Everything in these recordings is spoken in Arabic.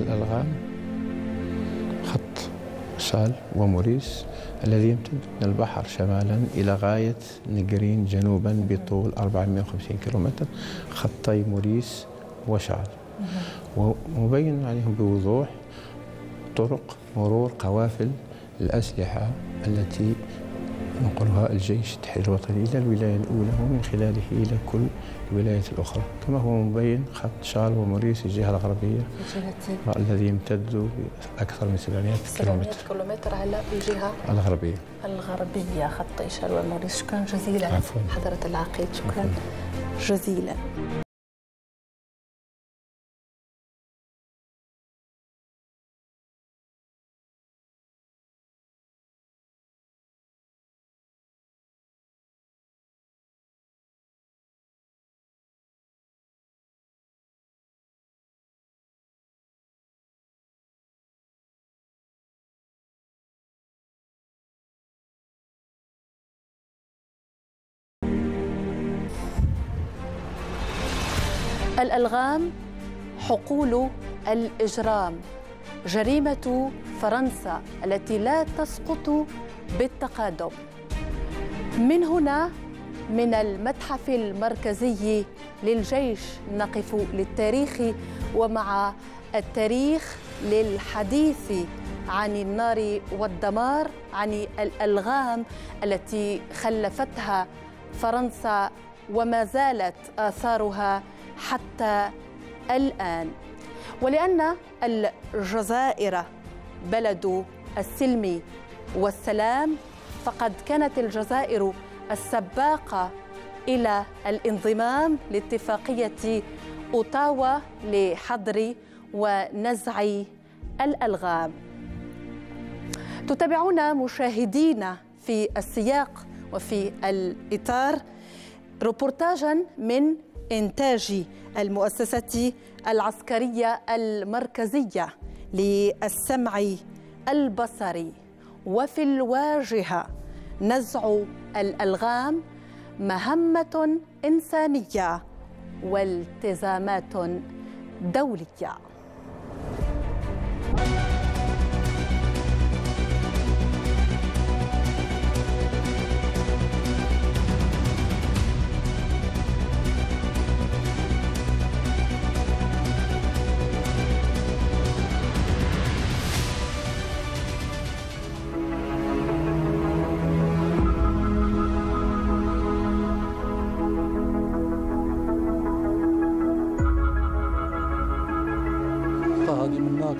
الألغام خط سال وموريس الذي يمتد من البحر شمالا إلى غاية نجرين جنوبا بطول 450 كيلومتر خطي موريس وشعل ومبين عليهم بوضوح طرق مرور قوافل الأسلحة التي نقلها الجيش التحرير الوطني إلى الولاية الأولى ومن خلاله إلى كل الولايات الأخرى كما هو مبين خط شال وموريس الجهة الغربية الذي يمتد أكثر من 700 كيلومتر كيلومتر على الجهة الغربية الغربية خط شال وموريس شكرا جزيلا عفوا. حضرة العقيد شكرا عفوا. جزيلا الألغام حقول الإجرام جريمة فرنسا التي لا تسقط بالتقادم من هنا من المتحف المركزي للجيش نقف للتاريخ ومع التاريخ للحديث عن النار والدمار عن الالغام التي خلفتها فرنسا وما زالت اثارها حتى الآن ولأن الجزائر بلد السلم والسلام فقد كانت الجزائر السباقة إلى الانضمام لاتفاقية أوتاوا لحظر ونزع الألغام تتابعون مشاهدينا في السياق وفي الإطار روبورتاجا من إنتاج المؤسسة العسكرية المركزية للسمع البصري وفي الواجهة نزع الألغام مهمة إنسانية والتزامات دوليه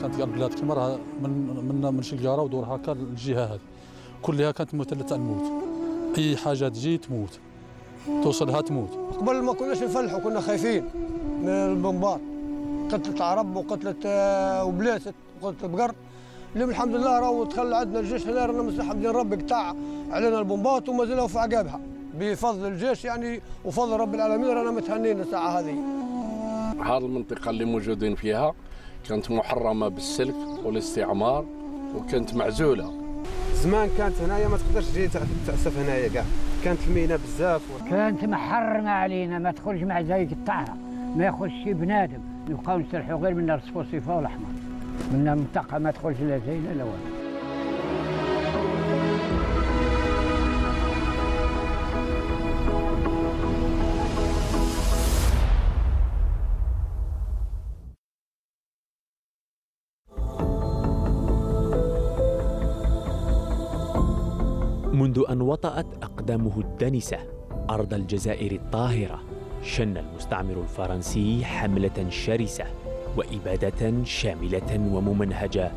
كانت قلب البلاد كيما راه من من من شي ودور هكا للجهه هذه كلها كانت مثلث تاع الموت اي حاجه تجي تموت توصلها تموت قبل ما كناش نفلحوا كنا خايفين من البمبار قتلت عرب وقتلت آه، وبلاست وقتلت بقر اليوم الحمد لله راهو تخلى عندنا الجيش هنا رانا مسلحه بدين ربي قطع علينا البومبات ومازالوا في عقابها بفضل الجيش يعني وفضل رب العالمين رانا متهنين الساعه هذه هذه المنطقه اللي موجودين فيها كانت محرمه بالسلك والاستعمار وكانت معزوله زمان كانت هنايا ما تقدرش تجي تعسف هنايا كاع كانت المينا بزاف و... كانت محرمه علينا ما تخرج مع زي قطعها ما يخرج شي بنادم نبقاو نسرحوا غير من الصفوصيفه والاحمر من المنطقه ما تخرج لا زينه لا والو منذ أن وطأت أقدامه الدنسة أرض الجزائر الطاهرة شن المستعمر الفرنسي حملة شرسة وإبادة شاملة وممنهجة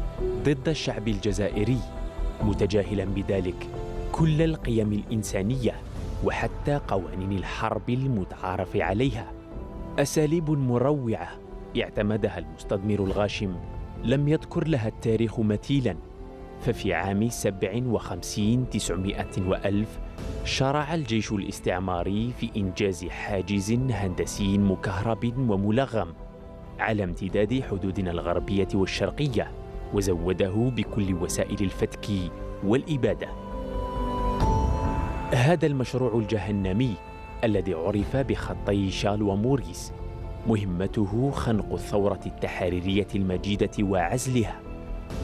ضد الشعب الجزائري متجاهلا بذلك كل القيم الإنسانية وحتى قوانين الحرب المتعارف عليها أساليب مروعة اعتمدها المستثمر الغاشم لم يذكر لها التاريخ مثيلاً ففي عام 57 900 وألف شرع الجيش الاستعماري في إنجاز حاجز هندسي مكهرب وملغم على امتداد حدودنا الغربية والشرقية وزوده بكل وسائل الفتك والإبادة هذا المشروع الجهنمي الذي عرف بخطي شال وموريس مهمته خنق الثورة التحريرية المجيدة وعزلها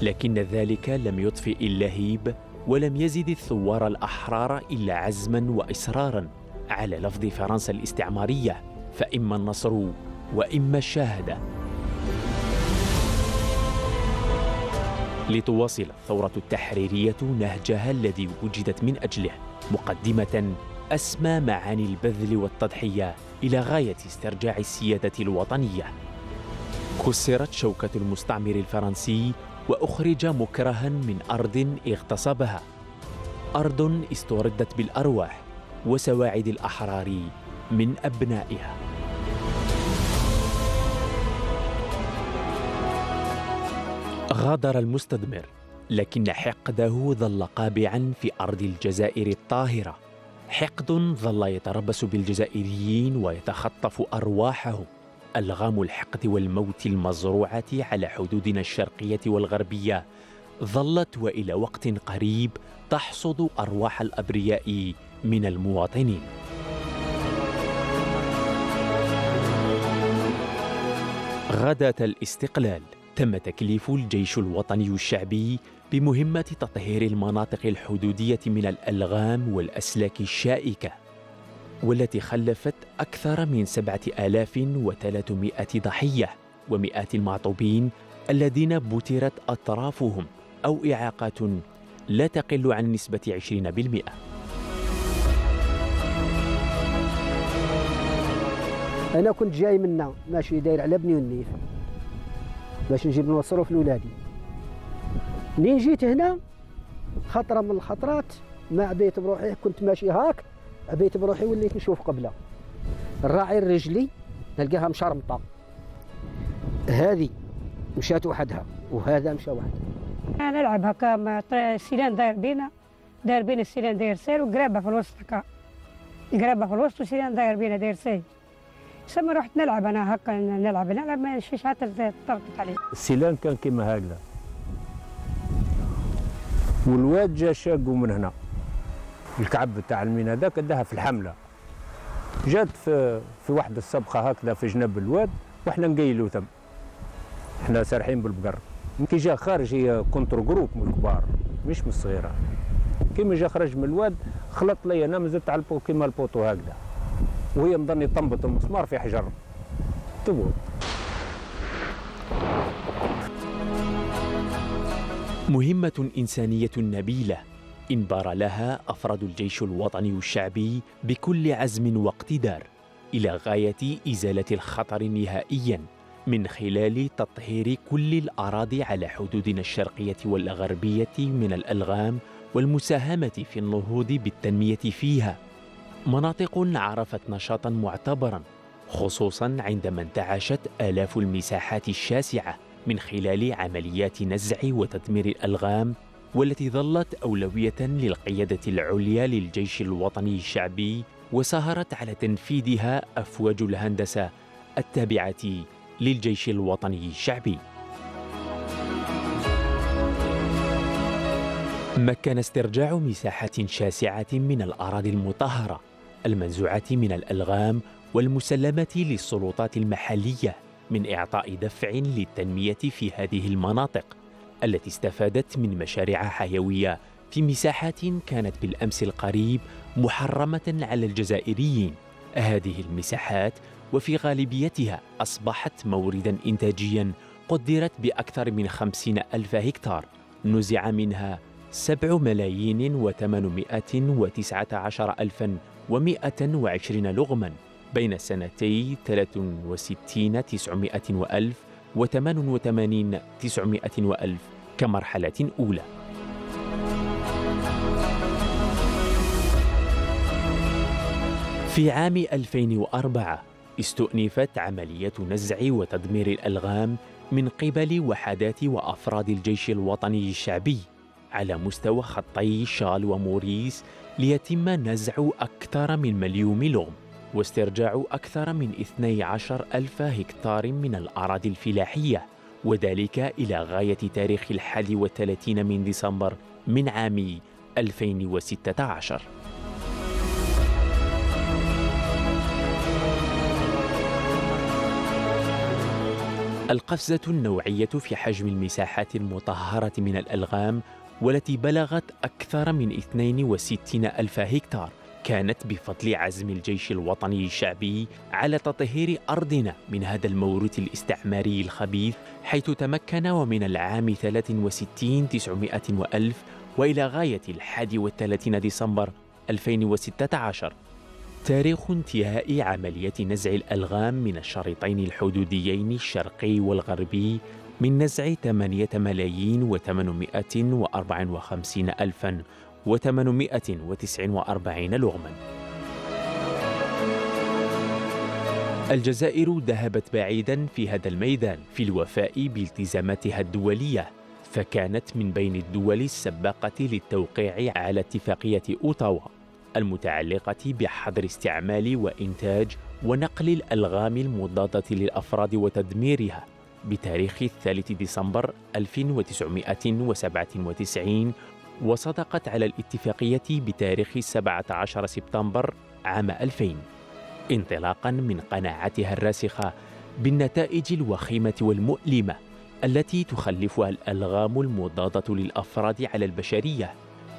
لكن ذلك لم يطفئ اللهيب ولم يزد الثوار الأحرار إلا عزما وإصرارا على لفظ فرنسا الاستعمارية فإما النصر وإما الشهادة لتواصل الثورة التحريرية نهجها الذي وجدت من أجله مقدمة أسمى معاني البذل والتضحية إلى غاية استرجاع السيادة الوطنية كسرت شوكة المستعمر الفرنسي وأخرج مكرها من أرض اغتصبها أرض استوردت بالأرواح وسواعد الأحرار من أبنائها غادر المستثمر لكن حقده ظل قابعا في أرض الجزائر الطاهرة حقد ظل يتربص بالجزائريين ويتخطف أرواحهم ألغام الحقد والموت المزروعة على حدودنا الشرقية والغربية ظلت وإلى وقت قريب تحصد أرواح الأبرياء من المواطنين غداة الاستقلال تم تكليف الجيش الوطني الشعبي بمهمة تطهير المناطق الحدودية من الألغام والأسلاك الشائكة والتي خلفت أكثر من 7300 ضحية ومئات المعطوبين الذين بترت أطرافهم أو إعاقات لا تقل عن نسبة 20% أنا كنت جاي منا ماشي داير على بني والنيف باش نجيب في لولادي منين جيت هنا خطرة من الخطرات ما عديت بروحي كنت ماشي هاك بيت بروحي وليت نشوف قبله الراعي الرجلي نلقاها مشرمطه هذه مشات وحدها وهذا مشى وحده انا نلعب هكا السيلان داير بينا داير بين السيلان داير سير وقرابه في الوسط هكا قرابه في الوسط وسيلان داير بينا داير سير سما رحت نلعب انا هكا نلعب نلعب ما نشفيش حتى طرقت عليه السيلان كان كيما هكذا والواد جا شاقو من هنا الكعب تاع الميناء ذاك اداها في الحمله جات في في واحد السبقه هكذا في جنب الواد واحنا نقيلو تم احنا سارحين بالبقر كي جا خارج هي كونتر جروب من الكبار مش من الصغيره كيما جا خرج من الواد خلط لي انا مازلت على البو كيما البوطو هكذا وهي مضني طنبت المسمار في حجر تبو مهمة إنسانية نبيلة انبار لها أفراد الجيش الوطني الشعبي بكل عزم واقتدار إلى غاية إزالة الخطر نهائياً من خلال تطهير كل الأراضي على حدودنا الشرقية والغربية من الألغام والمساهمة في النهوض بالتنمية فيها. مناطق عرفت نشاطا معتبرا خصوصا عندما انتعشت آلاف المساحات الشاسعة من خلال عمليات نزع وتدمير الألغام والتي ظلت أولوية للقيادة العليا للجيش الوطني الشعبي وساهرت على تنفيذها أفواج الهندسة التابعة للجيش الوطني الشعبي مكن استرجاع مساحات شاسعة من الأراضي المطهرة المنزوعة من الألغام والمسلمة للسلطات المحلية من إعطاء دفع للتنمية في هذه المناطق التي استفادت من مشاريع حيوية في مساحات كانت بالأمس القريب محرمة على الجزائريين هذه المساحات وفي غالبيتها أصبحت موردا إنتاجيا قدرت بأكثر من خمسين ألف هكتار نزع منها سبع ملايين وثمانمائة وتسعة عشر ألفا ومائة وعشرين لغما بين سنتي وستين تسعمائة وألف و88 تسعمائة وألف كمرحلة أولى في عام 2004 استؤنفت عملية نزع وتدمير الألغام من قبل وحدات وأفراد الجيش الوطني الشعبي على مستوى خطي شال وموريس ليتم نزع أكثر من مليون لغم واسترجاع أكثر من 12 ألف هكتار من الأراضي الفلاحية وذلك إلى غاية تاريخ الحادي والثلاثين من ديسمبر من عام 2016 القفزة النوعية في حجم المساحات المطهرة من الألغام والتي بلغت أكثر من 62 ألف هكتار كانت بفضل عزم الجيش الوطني الشعبي على تطهير أرضنا من هذا الموروث الاستعماري الخبيث حيث تمكن ومن العام 63 900 وألف وإلى غاية الحادي والثلاثين ديسمبر 2016 تاريخ انتهاء عملية نزع الألغام من الشريطين الحدوديين الشرقي والغربي من نزع 8 ملايين و854 ألفاً و849 لغماً الجزائر ذهبت بعيداً في هذا الميدان في الوفاء بالتزاماتها الدولية فكانت من بين الدول السباقة للتوقيع على اتفاقية أوتاوا المتعلقة بحظر استعمال وإنتاج ونقل الألغام المضادة للأفراد وتدميرها بتاريخ الثالث ديسمبر 1997 وصدقت على الاتفاقية بتاريخ 17 سبتمبر عام 2000 انطلاقا من قناعتها الراسخة بالنتائج الوخيمة والمؤلمة التي تخلفها الألغام المضادة للأفراد على البشرية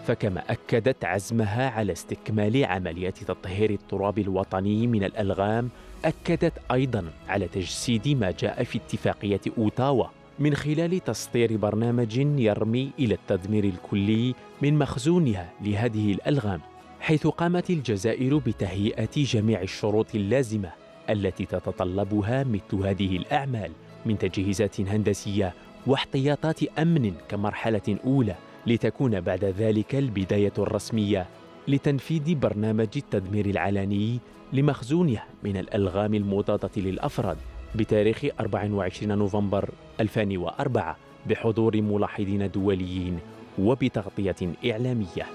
فكما أكدت عزمها على استكمال عمليات تطهير التراب الوطني من الألغام أكدت أيضا على تجسيد ما جاء في اتفاقية أوتاوا من خلال تسطير برنامج يرمي الى التدمير الكلي من مخزونها لهذه الالغام حيث قامت الجزائر بتهيئه جميع الشروط اللازمه التي تتطلبها مثل هذه الاعمال من تجهيزات هندسيه واحتياطات امن كمرحله اولى لتكون بعد ذلك البدايه الرسميه لتنفيذ برنامج التدمير العلني لمخزونها من الالغام المضاده للافراد بتاريخ 24 نوفمبر 2004 بحضور ملاحظين دوليين وبتغطية إعلامية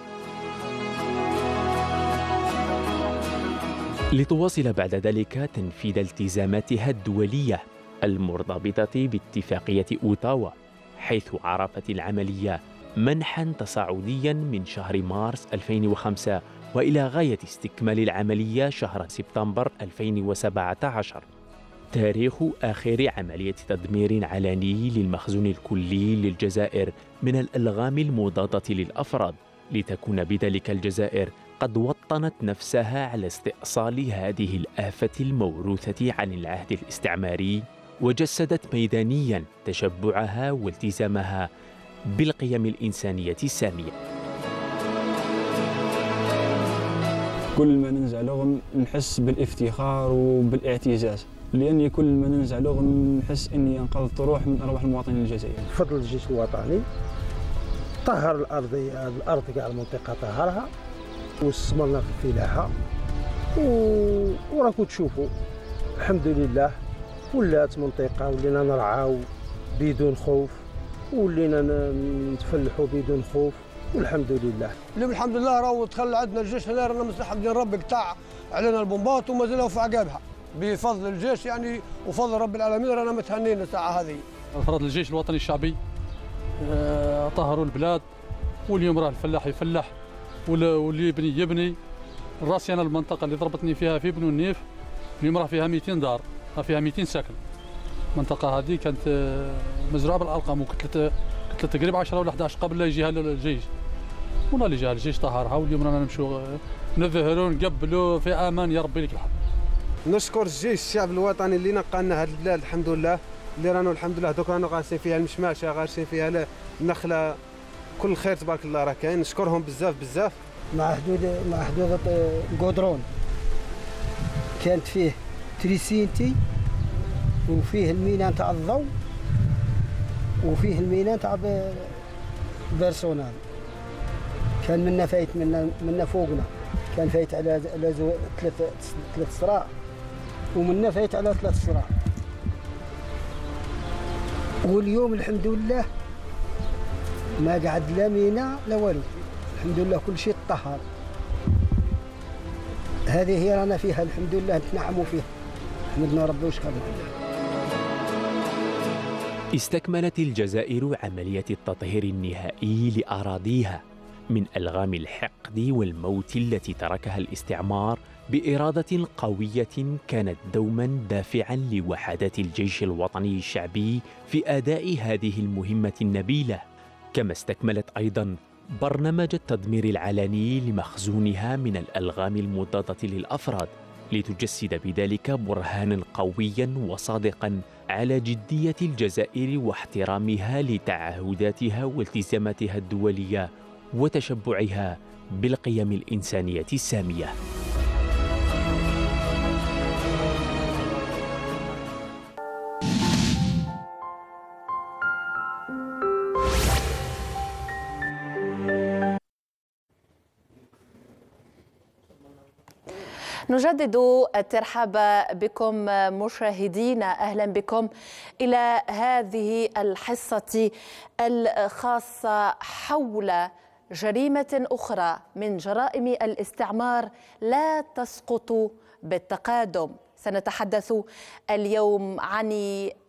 لتواصل بعد ذلك تنفيذ التزاماتها الدولية المرتبطة باتفاقية أوتاوا حيث عرفت العملية منحا تصاعديا من شهر مارس 2005 وإلى غاية استكمال العملية شهر سبتمبر 2017 تاريخ آخر عملية تدمير علني للمخزون الكلي للجزائر من الألغام المضادة للأفراد لتكون بذلك الجزائر قد وطنت نفسها على استئصال هذه الآفة الموروثة عن العهد الاستعماري وجسدت ميدانيا تشبعها والتزامها بالقيم الإنسانية السامية كل ما لهم نحس بالافتخار وبالاعتزاز لاني كل ما ننزع لغه نحس اني انقذت روح من ارواح المواطنين الجزائريين. فضل الجيش الوطني طهر الارضيه الارض كاع المنطقه طهرها واستثمرنا في الفلاحه و... وراكم تشوفوا الحمد لله ولات منطقه ولينا نرعاو بدون خوف ولينا نتفلحوا بدون خوف والحمد لله اليوم الحمد لله راهو دخل عندنا الجيش هنا رانا مسلحه لله ربي قطع علينا البومبات ومازالوا في عقابها بفضل الجيش يعني وفضل رب العالمين رانا متهنين الساعه هذه انفرد الجيش الوطني الشعبي آه، طهروا البلاد واليوم راه الفلاح يفلح واللي يبني يبني راسي يعني انا المنطقه اللي ضربتني فيها في بنو النيف اليوم راه فيها 200 دار راه فيها 200 ساكن المنطقه هذه كانت آه، مزروعه بالارقام وكتلت كتلت تقريبا 10 ولا 11 قبل لا يجيها الجيش والله اللي جاها الجيش طهرها واليوم رانا نمشوا آه، نظهروا نقبلوا في امان يا ربي لك الحمد نشكر الجيش الشعب الوطني اللي نقى لنا هذه البلاد الحمد لله اللي رانو الحمد لله دوك رانو غارسين فيها المشماشه غارسين فيها النخله كل خير تبارك الله راه كاين نشكرهم بزاف بزاف مع حدود مع حدود قدرون كانت فيه تريسينتي وفيه الميناء تاع الضو وفيه الميناء تاع بيرسونال كان منا فايت منا منا فوقنا كان فايت على على ثلاث ثلاث صراع ومنا فايت على ثلاث صراع واليوم الحمد لله ما قعد لا مينا لا والو الحمد لله كل شيء طهر هذه هي رانا فيها الحمد لله نتنعموا فيها حمدنا ربي وشكرنا استكملت الجزائر عملية التطهير النهائي لأراضيها من ألغام الحقد والموت التي تركها الاستعمار باراده قويه كانت دوما دافعا لوحدات الجيش الوطني الشعبي في اداء هذه المهمه النبيله كما استكملت ايضا برنامج التدمير العلني لمخزونها من الالغام المضاده للافراد لتجسد بذلك برهانا قويا وصادقا على جديه الجزائر واحترامها لتعهداتها والتزاماتها الدوليه وتشبعها بالقيم الانسانيه الساميه نجدد الترحاب بكم مشاهدينا اهلا بكم الى هذه الحصه الخاصه حول جريمه اخرى من جرائم الاستعمار لا تسقط بالتقادم سنتحدث اليوم عن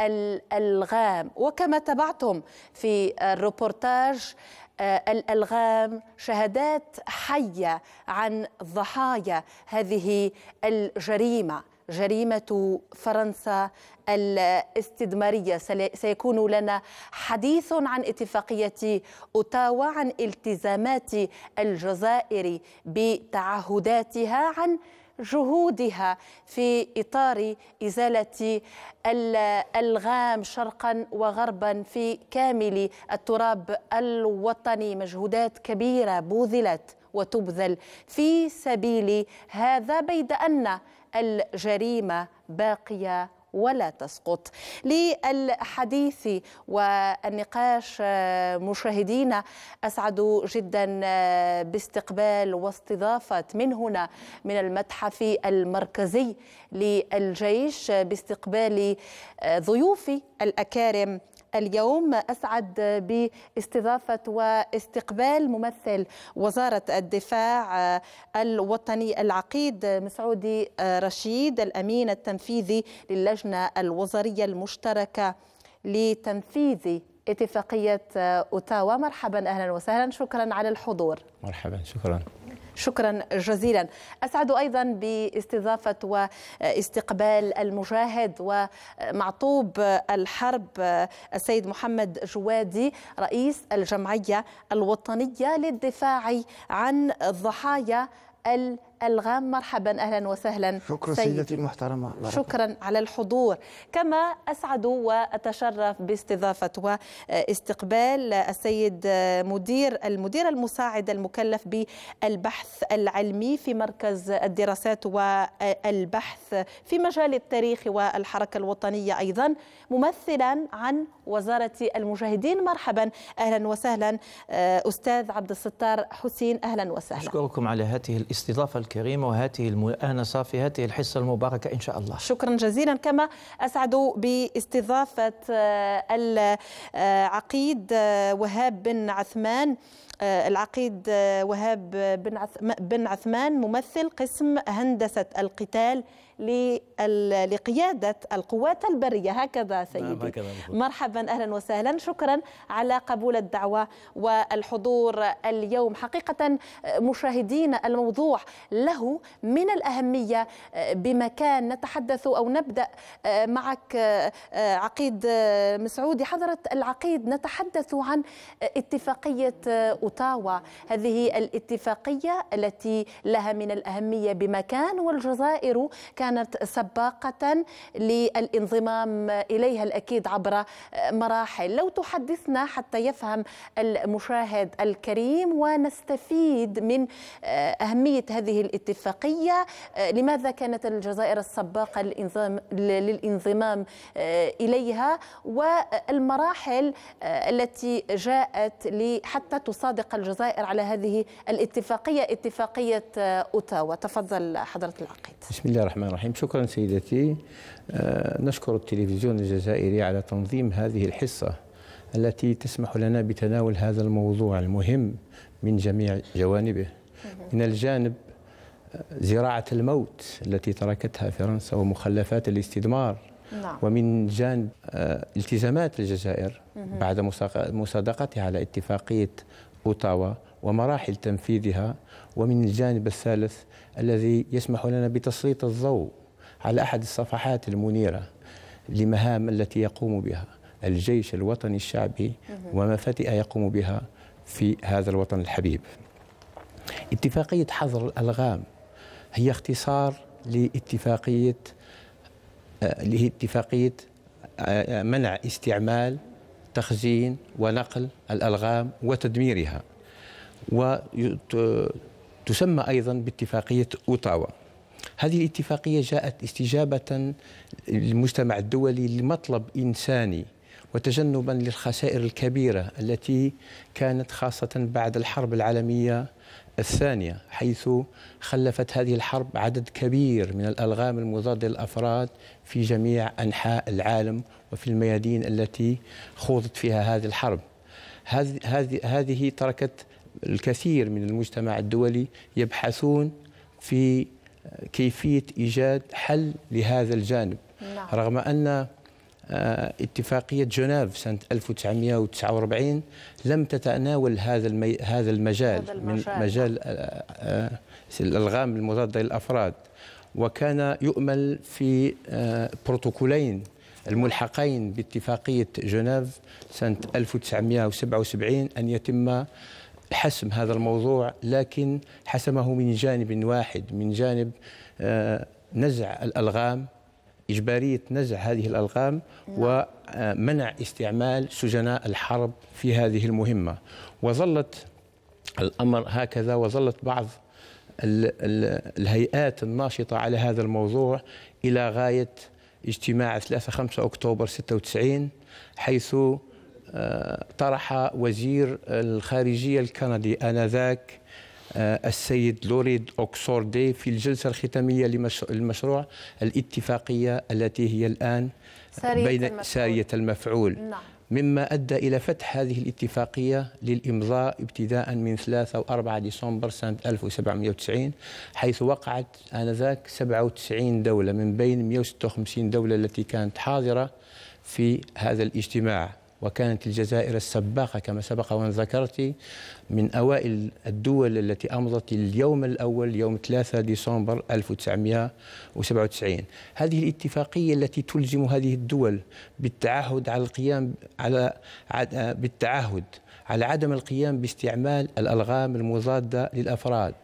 الالغام وكما تابعتم في الروبورتاج آه، الالغام شهادات حيه عن ضحايا هذه الجريمه جريمه فرنسا الاستدماريه سيكون لنا حديث عن اتفاقيه اوتاوا عن التزامات الجزائر بتعهداتها عن جهودها في اطار ازاله الالغام شرقا وغربا في كامل التراب الوطني مجهودات كبيره بوذلت وتبذل في سبيل هذا بيد ان الجريمه باقيه ولا تسقط للحديث والنقاش آه، مشاهدينا أسعد جدا آه، باستقبال واستضافة من هنا من المتحف المركزي للجيش باستقبال آه، ضيوفي الأكارم اليوم أسعد باستضافة واستقبال ممثل وزارة الدفاع آه، الوطني العقيد آه، مسعودي آه، رشيد الأمين التنفيذي للجنة الوزارية المشتركة لتنفيذ اتفاقية أوتاوا مرحبا أهلا وسهلا شكرا على الحضور مرحبا شكرا شكرا جزيلا أسعد أيضا باستضافة واستقبال المجاهد ومعطوب الحرب السيد محمد جوادي رئيس الجمعية الوطنية للدفاع عن ضحايا الغام مرحبا أهلا وسهلا شكرا سيدتي, سيدتي المحترمة شكرا على الحضور كما أسعد وأتشرف باستضافة آه، واستقبال السيد آه، مدير المدير المساعد المكلف بالبحث العلمي في مركز الدراسات والبحث في مجال التاريخ والحركة الوطنية أيضا ممثلا عن وزارة المجاهدين مرحبا أهلا وسهلا آه، أستاذ عبد الستار حسين أهلا وسهلا أشكركم على هذه الاستضافة الكريمة الكريمة وهاته المؤانسة في هذه الحصة المباركة إن شاء الله شكرا جزيلا كما أسعد باستضافة آه، العقيد آه، وهاب بن عثمان آه، العقيد آه، وهاب بن عثمان ممثل قسم هندسة القتال لقيادة القوات البرية هكذا نعم، سيدي نعم هكذا مرحبا أهلا وسهلا شكرا على قبول الدعوة والحضور اليوم حقيقة آه، مشاهدين الموضوع له من الأهمية بمكان نتحدث أو نبدأ معك عقيد مسعودي حضرة العقيد نتحدث عن اتفاقية أوتاوا هذه الاتفاقية التي لها من الأهمية بمكان والجزائر كانت سباقة للانضمام إليها الأكيد عبر مراحل لو تحدثنا حتى يفهم المشاهد الكريم ونستفيد من أهمية هذه الاتفاقية لماذا كانت الجزائر السباقة للانضمام إليها والمراحل التي جاءت حتى تصادر تصادق الجزائر على هذه الاتفاقية اتفاقية آه، أوتاوا تفضل حضرة العقيد بسم الله الرحمن الرحيم شكرا سيدتي آه، نشكر التلفزيون الجزائري على تنظيم هذه الحصة التي تسمح لنا بتناول هذا الموضوع المهم من جميع جوانبه من الجانب آه، زراعة الموت التي تركتها فرنسا ومخلفات الاستدمار نعم. ومن جانب التزامات الجزائر بعد مصادقتها على اتفاقية اوتاوا ومراحل تنفيذها ومن الجانب الثالث الذي يسمح لنا بتسليط الضوء على احد الصفحات المنيره لمهام التي يقوم بها الجيش الوطني الشعبي ومفاتئه يقوم بها في هذا الوطن الحبيب. اتفاقيه حظر الالغام هي اختصار لاتفاقيه آه، لاتفاقيه آه، آه، منع استعمال تخزين ونقل الألغام وتدميرها وتسمى أيضا باتفاقية أوتاوا هذه الاتفاقية جاءت استجابة للمجتمع الدولي لمطلب إنساني وتجنبا للخسائر الكبيرة التي كانت خاصة بعد الحرب العالمية الثانية حيث خلفت هذه الحرب عدد كبير من الألغام المضادة للأفراد في جميع أنحاء العالم وفي الميادين التي خوضت فيها هذه الحرب هذه هذه تركت الكثير من المجتمع الدولي يبحثون في كيفية إيجاد حل لهذا الجانب نعم. رغم أن آه، اتفاقية جنيف سنة 1949 لم تتناول هذا المي... هذا المجال هذا من مجال آه، آه، الألغام المضادة للأفراد وكان يؤمل في بروتوكولين الملحقين باتفاقية جنيف سنة 1977 أن يتم حسم هذا الموضوع لكن حسمه من جانب واحد من جانب نزع الألغام إجبارية نزع هذه الألغام نعم. ومنع آه، استعمال سجناء الحرب في هذه المهمة وظلت الأمر هكذا وظلت بعض الهيئات الناشطة على هذا الموضوع إلى غاية اجتماع 3-5 أكتوبر 96 حيث آه، طرح وزير الخارجية الكندي آنذاك آه، السيد لوريد أوكسوردي في الجلسة الختامية للمشروع الاتفاقية التي هي الآن سارية بين المفعول. سارية المفعول نعم. مما أدى إلى فتح هذه الاتفاقية للإمضاء ابتداء من 3 و 4 ديسمبر سنة 1790 حيث وقعت آنذاك 97 دولة من بين 156 دولة التي كانت حاضرة في هذا الاجتماع وكانت الجزائر السباقة كما سبق وأن ذكرت من أوائل الدول التي أمضت اليوم الأول يوم 3 ديسمبر 1997 هذه الاتفاقية التي تلزم هذه الدول بالتعهد على القيام على بالتعهد على عدم القيام باستعمال الألغام المضادة للأفراد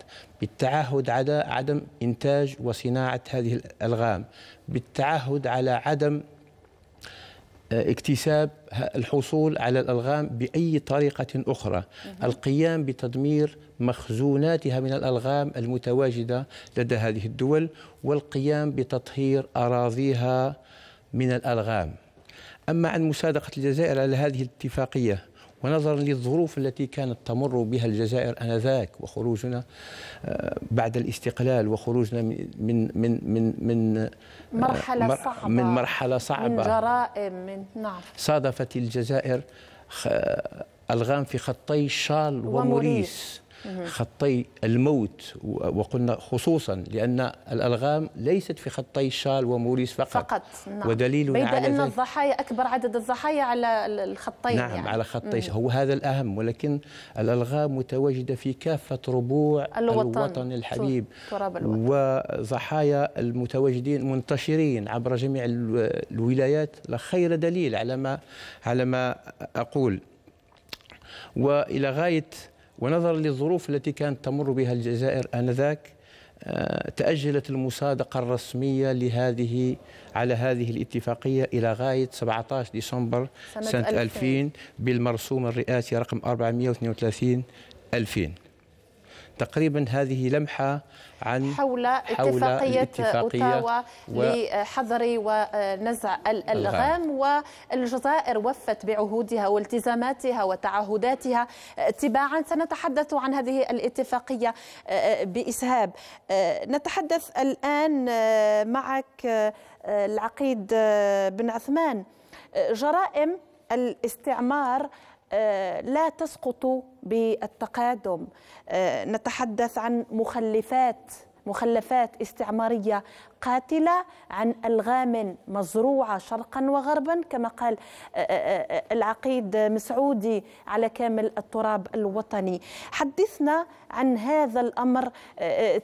بالتعهد على عدم إنتاج وصناعة هذه الألغام بالتعهد على عدم اكتساب الحصول على الالغام باي طريقه اخرى القيام بتدمير مخزوناتها من الالغام المتواجده لدى هذه الدول والقيام بتطهير اراضيها من الالغام اما عن مصادقه الجزائر على هذه الاتفاقيه ونظرا للظروف التي كانت تمر بها الجزائر انذاك وخروجنا آه، بعد الاستقلال وخروجنا من من من من آه، مرحله مر صعبه من مرحله صعبه من جرائم من نعم صادفت الجزائر آه، الغام في خطي وموريس, وموريس خطي الموت وقلنا خصوصا لأن الألغام ليست في خطي شال وموريس فقط, فقط نعم. ودليل بيد أن الضحايا أكبر عدد الضحايا على الخطين نعم يعني. على خطي هو هذا الأهم ولكن الألغام متواجدة في كافة ربوع الوطن, الوطن الحبيب تراب الوطن. وضحايا المتواجدين منتشرين عبر جميع الولايات لخير دليل على ما على ما أقول وإلى غاية ونظرا للظروف التي كانت تمر بها الجزائر آنذاك آه، تأجلت المصادقة الرسمية لهذه على هذه الاتفاقية إلى غاية 17 ديسمبر سنة, سنة 2000 بالمرسوم الرئاسي رقم 432 2000 تقريبا هذه لمحة عن حول اتفاقية, اتفاقية أوتاوا و... لحظر ونزع الألغام والجزائر وفت بعهودها والتزاماتها وتعهداتها تباعا سنتحدث عن هذه الاتفاقية آه، بإسهاب آه، نتحدث الآن آه، معك العقيد بن عثمان جرائم الاستعمار لا تسقط بالتقادم آه، نتحدث عن مخلفات مخلفات استعماريه قاتلة عن ألغام مزروعة شرقا وغربا كما قال آه، آه، آه، العقيد مسعودي على كامل التراب الوطني حدثنا عن هذا الأمر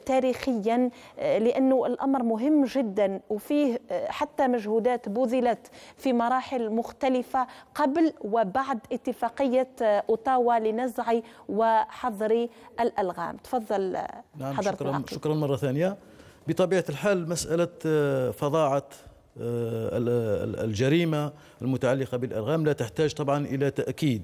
تاريخيا لأنه الأمر مهم جدا وفيه حتى مجهودات بذلت في مراحل مختلفة قبل وبعد اتفاقية أوتاوا لنزع وحظر الألغام تفضل نعم حضرتك شكرا, شكرا مرة ثانية بطبيعة الحال مسألة آه، فظاعة آه، الجريمة المتعلقة بالالغام لا تحتاج طبعا إلى تأكيد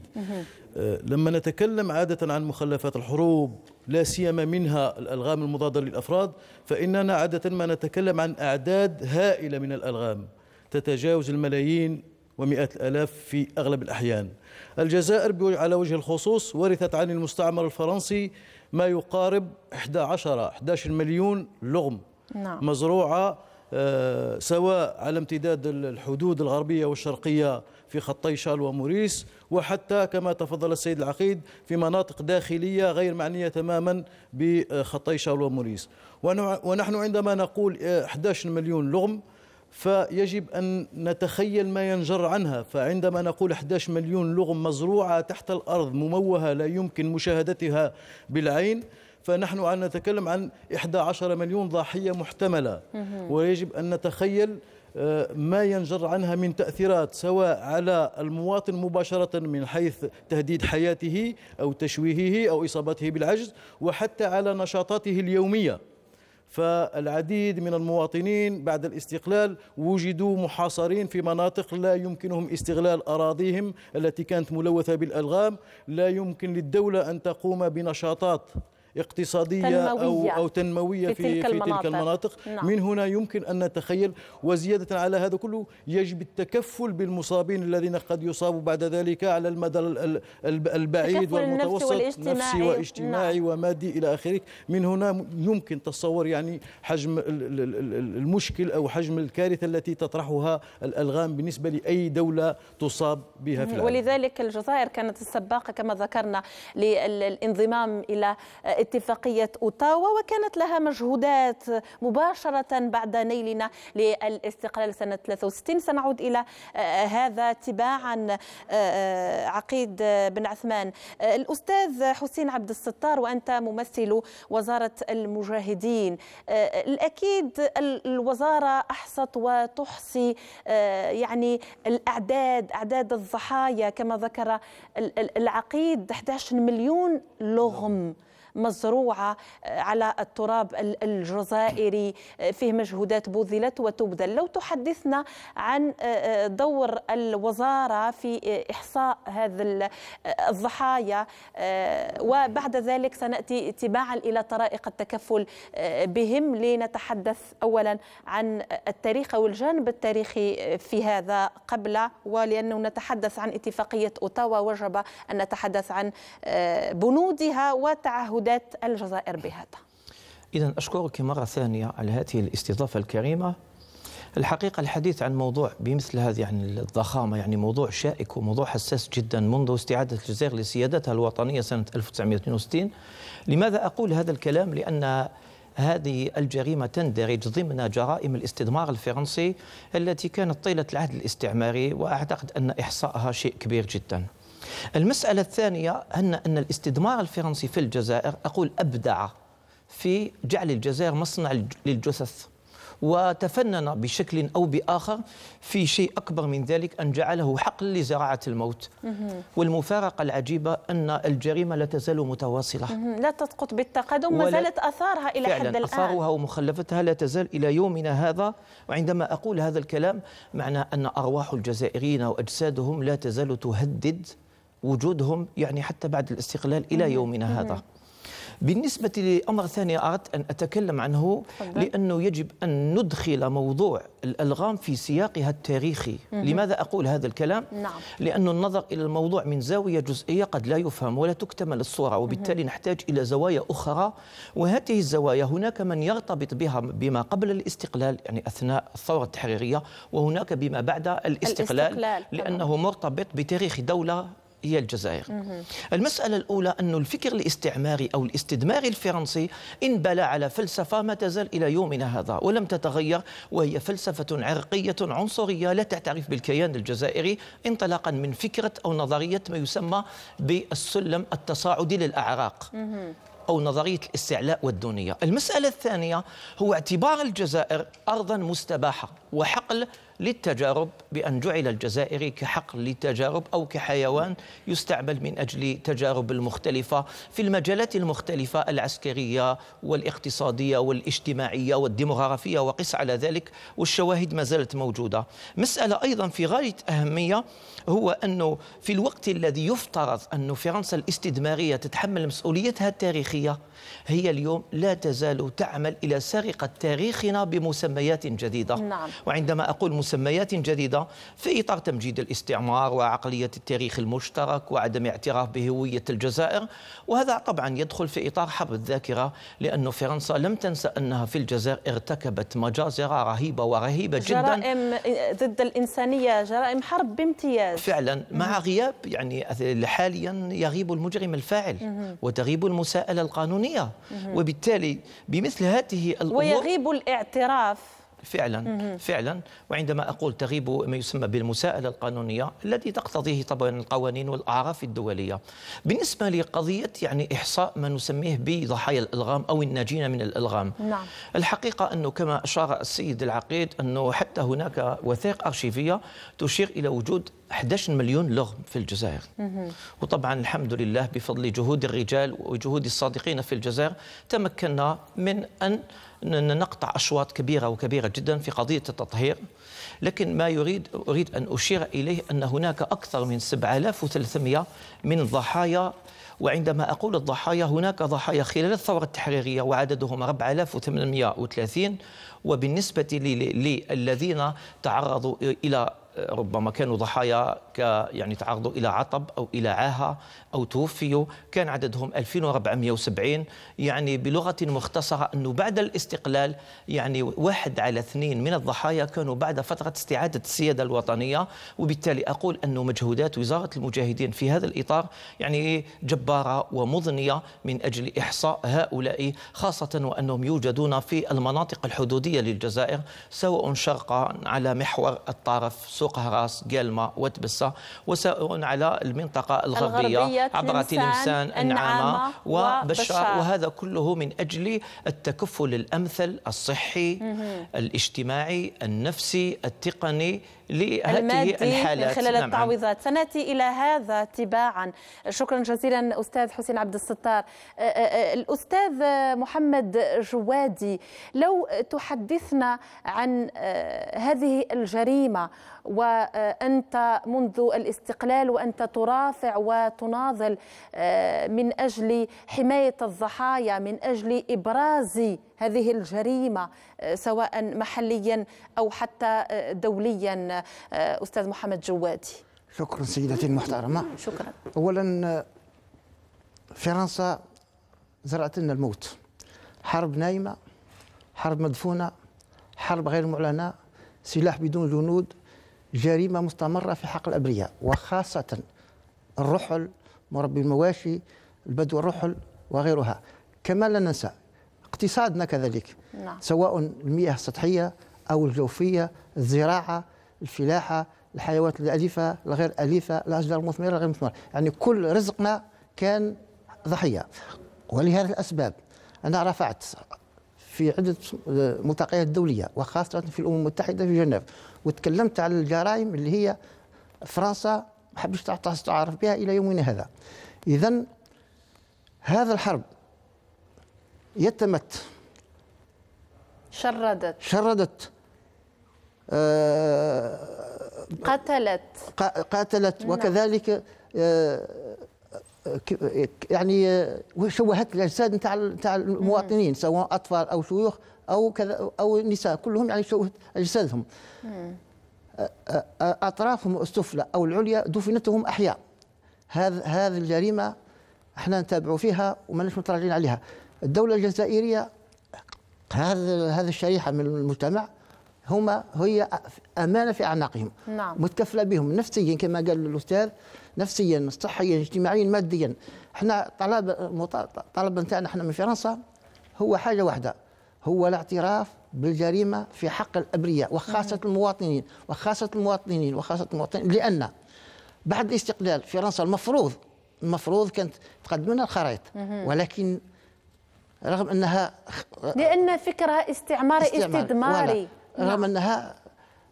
آه، لما نتكلم عادة عن مخلفات الحروب لا سيما منها الألغام المضادة للأفراد فإننا عادة ما نتكلم عن أعداد هائلة من الألغام تتجاوز الملايين ومئات الآلاف في أغلب الأحيان الجزائر على وجه الخصوص ورثت عن المستعمر الفرنسي ما يقارب 11 11 مليون لغم نعم. مزروعه آه، سواء على امتداد الحدود الغربيه والشرقيه في خطي شال وموريس وحتى كما تفضل السيد العقيد في مناطق داخليه غير معنيه تماما بخطي شال وموريس ونحن عندما نقول 11 آه، مليون لغم فيجب أن نتخيل ما ينجر عنها فعندما نقول 11 مليون لغم مزروعة تحت الأرض مموهة لا يمكن مشاهدتها بالعين فنحن عن نتكلم عن 11 مليون ضحية محتملة ويجب أن نتخيل آه، ما ينجر عنها من تأثيرات سواء على المواطن مباشرة من حيث تهديد حياته أو تشويهه أو إصابته بالعجز وحتى على نشاطاته اليومية فالعديد من المواطنين بعد الاستقلال وجدوا محاصرين في مناطق لا يمكنهم استغلال أراضيهم التي كانت ملوثة بالألغام لا يمكن للدولة أن تقوم بنشاطات اقتصادية تنموية أو, أو تنموية في, في تلك في المناطق, تلك المناطق. نعم. من هنا يمكن أن نتخيل وزيادة على هذا كله يجب التكفل بالمصابين الذين قد يصابوا بعد ذلك على المدى البعيد والمتوسط نفسي واجتماعي نعم. ومادي إلى آخره من هنا يمكن تصور يعني حجم المشكل أو حجم الكارثة التي تطرحها الألغام بالنسبة لأي دولة تصاب بها في العالم ولذلك الجزائر كانت السباقة كما ذكرنا للانضمام إلى اتفاقية أوتاوا وكانت لها مجهودات مباشرة بعد نيلنا للاستقلال سنة 63 سنعود إلى آه، آه، هذا تباعا آه، عقيد بن عثمان الأستاذ حسين عبد الستار وأنت ممثل وزارة المجاهدين الأكيد الوزارة أحصت وتحصي يعني الأعداد أعداد الضحايا كما ذكر العقيد 11 مليون لغم مزروعة آه، على التراب الجزائري آه، فيه مجهودات بذلت وتبذل لو تحدثنا عن آه، دور الوزارة في إحصاء هذا الضحايا وبعد ذلك سنأتي اتباعا إلى طرائق التكفل بهم لنتحدث أولا عن التاريخ أو الجانب التاريخي في هذا قبل ولأنه نتحدث عن اتفاقية أوتاوا وجب أن نتحدث عن بنودها وتعهد تعودت الجزائر بهذا إذا أشكرك مرة ثانية على هذه الاستضافة الكريمة الحقيقة الحديث عن موضوع بمثل هذه يعني الضخامة يعني موضوع شائك وموضوع حساس جدا منذ استعادة الجزائر لسيادتها الوطنية سنة 1962 لماذا أقول هذا الكلام؟ لأن هذه الجريمة تندرج ضمن جرائم الاستثمار الفرنسي التي كانت طيلة العهد الاستعماري وأعتقد أن إحصائها شيء كبير جداً المسألة الثانية أن أن الاستثمار الفرنسي في الجزائر أقول أبدع في جعل الجزائر مصنع للجثث وتفنن بشكل أو بآخر في شيء أكبر من ذلك أن جعله حقل لزراعة الموت والمفارقة العجيبة أن الجريمة لا تزال متواصلة لا تسقط بالتقدم ما زالت أثارها إلى حد الآن أثارها ومخلفتها لا تزال إلى يومنا هذا وعندما أقول هذا الكلام معنى أن أرواح الجزائريين وأجسادهم لا تزال تهدد وجودهم يعني حتى بعد الاستقلال إلى يومنا هذا بالنسبة لأمر ثاني أردت أن أتكلم عنه لأنه يجب أن ندخل موضوع الألغام في سياقها التاريخي لماذا أقول هذا الكلام؟ نعم. لأن النظر إلى الموضوع من زاوية جزئية قد لا يفهم ولا تكتمل الصورة وبالتالي نحتاج إلى زوايا أخرى وهذه الزوايا هناك من يرتبط بها بما قبل الاستقلال يعني أثناء الثورة التحريرية وهناك بما بعد الاستقلال, الاستقلال. لأنه مرتبط بتاريخ دولة هي الجزائر المسألة الأولى أن الفكر الاستعماري أو الاستدماري الفرنسي انبلى على فلسفة ما تزال إلى يومنا هذا ولم تتغير وهي فلسفة عرقية عنصرية لا تعترف بالكيان الجزائري انطلاقا من فكرة أو نظرية ما يسمى بالسلم التصاعدي للأعراق أو نظرية الاستعلاء والدونية المسألة الثانية هو اعتبار الجزائر أرضا مستباحة وحقل للتجارب بأن جعل الجزائري كحقل للتجارب أو كحيوان يستعمل من أجل تجارب المختلفة في المجالات المختلفة العسكرية والاقتصادية والاجتماعية والديموغرافية وقس على ذلك والشواهد ما زالت موجودة مسألة أيضا في غاية أهمية هو أنه في الوقت الذي يفترض أن فرنسا الاستدمارية تتحمل مسؤوليتها التاريخية هي اليوم لا تزال تعمل إلى سرقة تاريخنا بمسميات جديدة نعم. وعندما أقول مسميات جديدة في إطار تمجيد الاستعمار وعقلية التاريخ المشترك وعدم اعتراف بهوية الجزائر وهذا طبعا يدخل في إطار حرب الذاكرة لأن فرنسا لم تنسى أنها في الجزائر ارتكبت مجازر رهيبة ورهيبة جدا جرائم ضد الإنسانية جرائم حرب بامتياز فعلا مع غياب يعني حاليا يغيب المجرم الفاعل وتغيب المساءلة القانونية وبالتالي بمثل هذه الأمور ويغيب الاعتراف فعلا فعلا وعندما أقول تغيب ما يسمى بالمساءلة القانونية الذي تقتضيه طبعا القوانين والأعراف الدولية بالنسبة لقضية يعني إحصاء ما نسميه بضحايا الألغام أو الناجين من الألغام نعم. الحقيقة أنه كما أشار السيد العقيد أنه حتى هناك وثائق أرشيفية تشير إلى وجود 11 مليون لغم في الجزائر وطبعا الحمد لله بفضل جهود الرجال وجهود الصادقين في الجزائر تمكنا من أن نقطع أشواط كبيرة وكبيرة جدا في قضية التطهير لكن ما يريد أريد أن أشير إليه أن هناك أكثر من 7300 من الضحايا وعندما أقول الضحايا هناك ضحايا خلال الثورة التحريرية وعددهم 4830 وبالنسبة للذين تعرضوا إلى ربما كانوا ضحايا ك يعني تعرضوا الى عطب او الى عاهه او توفيوا كان عددهم 2470 يعني بلغه مختصره انه بعد الاستقلال يعني واحد على اثنين من الضحايا كانوا بعد فتره استعاده السياده الوطنيه وبالتالي اقول انه مجهودات وزاره المجاهدين في هذا الاطار يعني جباره ومضنيه من اجل احصاء هؤلاء خاصه وانهم يوجدون في المناطق الحدوديه للجزائر سواء شرقا على محور الطرف سوق هراس قلمة وتبسة وسائر على المنطقة الغربية, الغربية عبر تلمسان النعامة وبشار وهذا كله من أجل التكفل الأمثل الصحي الاجتماعي النفسي التقني لهذه الحالات من خلال نعم. التعويضات سنأتي إلى هذا تباعا شكرا جزيلا أستاذ حسين عبد الستار الأستاذ محمد جوادي لو تحدثنا عن هذه الجريمة وأنت منذ الاستقلال وأنت ترافع وتناضل من أجل حماية الضحايا من أجل إبراز هذه الجريمه آه، سواء محليا او حتى آه، دوليا آه، استاذ محمد جوادي شكرا سيدتي المحترمه شكرا اولا فرنسا زرعت لنا الموت حرب نايمه حرب مدفونه حرب غير معلنه سلاح بدون جنود جريمه مستمره في حق الابرياء وخاصه الرحل مربي المواشي البدو الرحل وغيرها كما لا ننسى اقتصادنا كذلك نعم. سواء المياه السطحية أو الجوفية الزراعة الفلاحة الحيوانات الأليفة الغير أليفة الأشجار المثمرة غير المثمرة يعني كل رزقنا كان ضحية ولهذه الأسباب أنا رفعت في عدة ملتقيات دولية وخاصة في الأمم المتحدة في جنيف وتكلمت على الجرائم اللي هي فرنسا ما حبش تعرف بها إلى يومنا هذا إذا هذا الحرب يتمت شردت شردت آه قتلت قاتلت نعم. وكذلك آه، يعني شوهت الاجساد نتاع نتاع نعم. المواطنين سواء اطفال او شيوخ او كذا او نساء كلهم يعني شوهت اجسادهم نعم. آه، آه، اطرافهم السفلى او العليا دفنتهم احياء هذا هذه الجريمه احنا نتابعوا فيها وما نش متراجعين عليها الدولة الجزائرية هذا هذا الشريحة من المجتمع هما هي أمانة في أعناقهم نعم. متكفلة بهم نفسيا كما قال الأستاذ نفسيا صحيا اجتماعيا ماديا احنا طلب طلب نتاعنا احنا من فرنسا هو حاجة واحدة هو الاعتراف بالجريمة في حق الأبرياء وخاصة مم. نعم. المواطنين وخاصة المواطنين وخاصة المواطنين لأن بعد الاستقلال فرنسا المفروض المفروض كانت تقدم لنا الخرائط ولكن رغم انها لان فكرها استعماري استعمار. استدماري رغم نعم. انها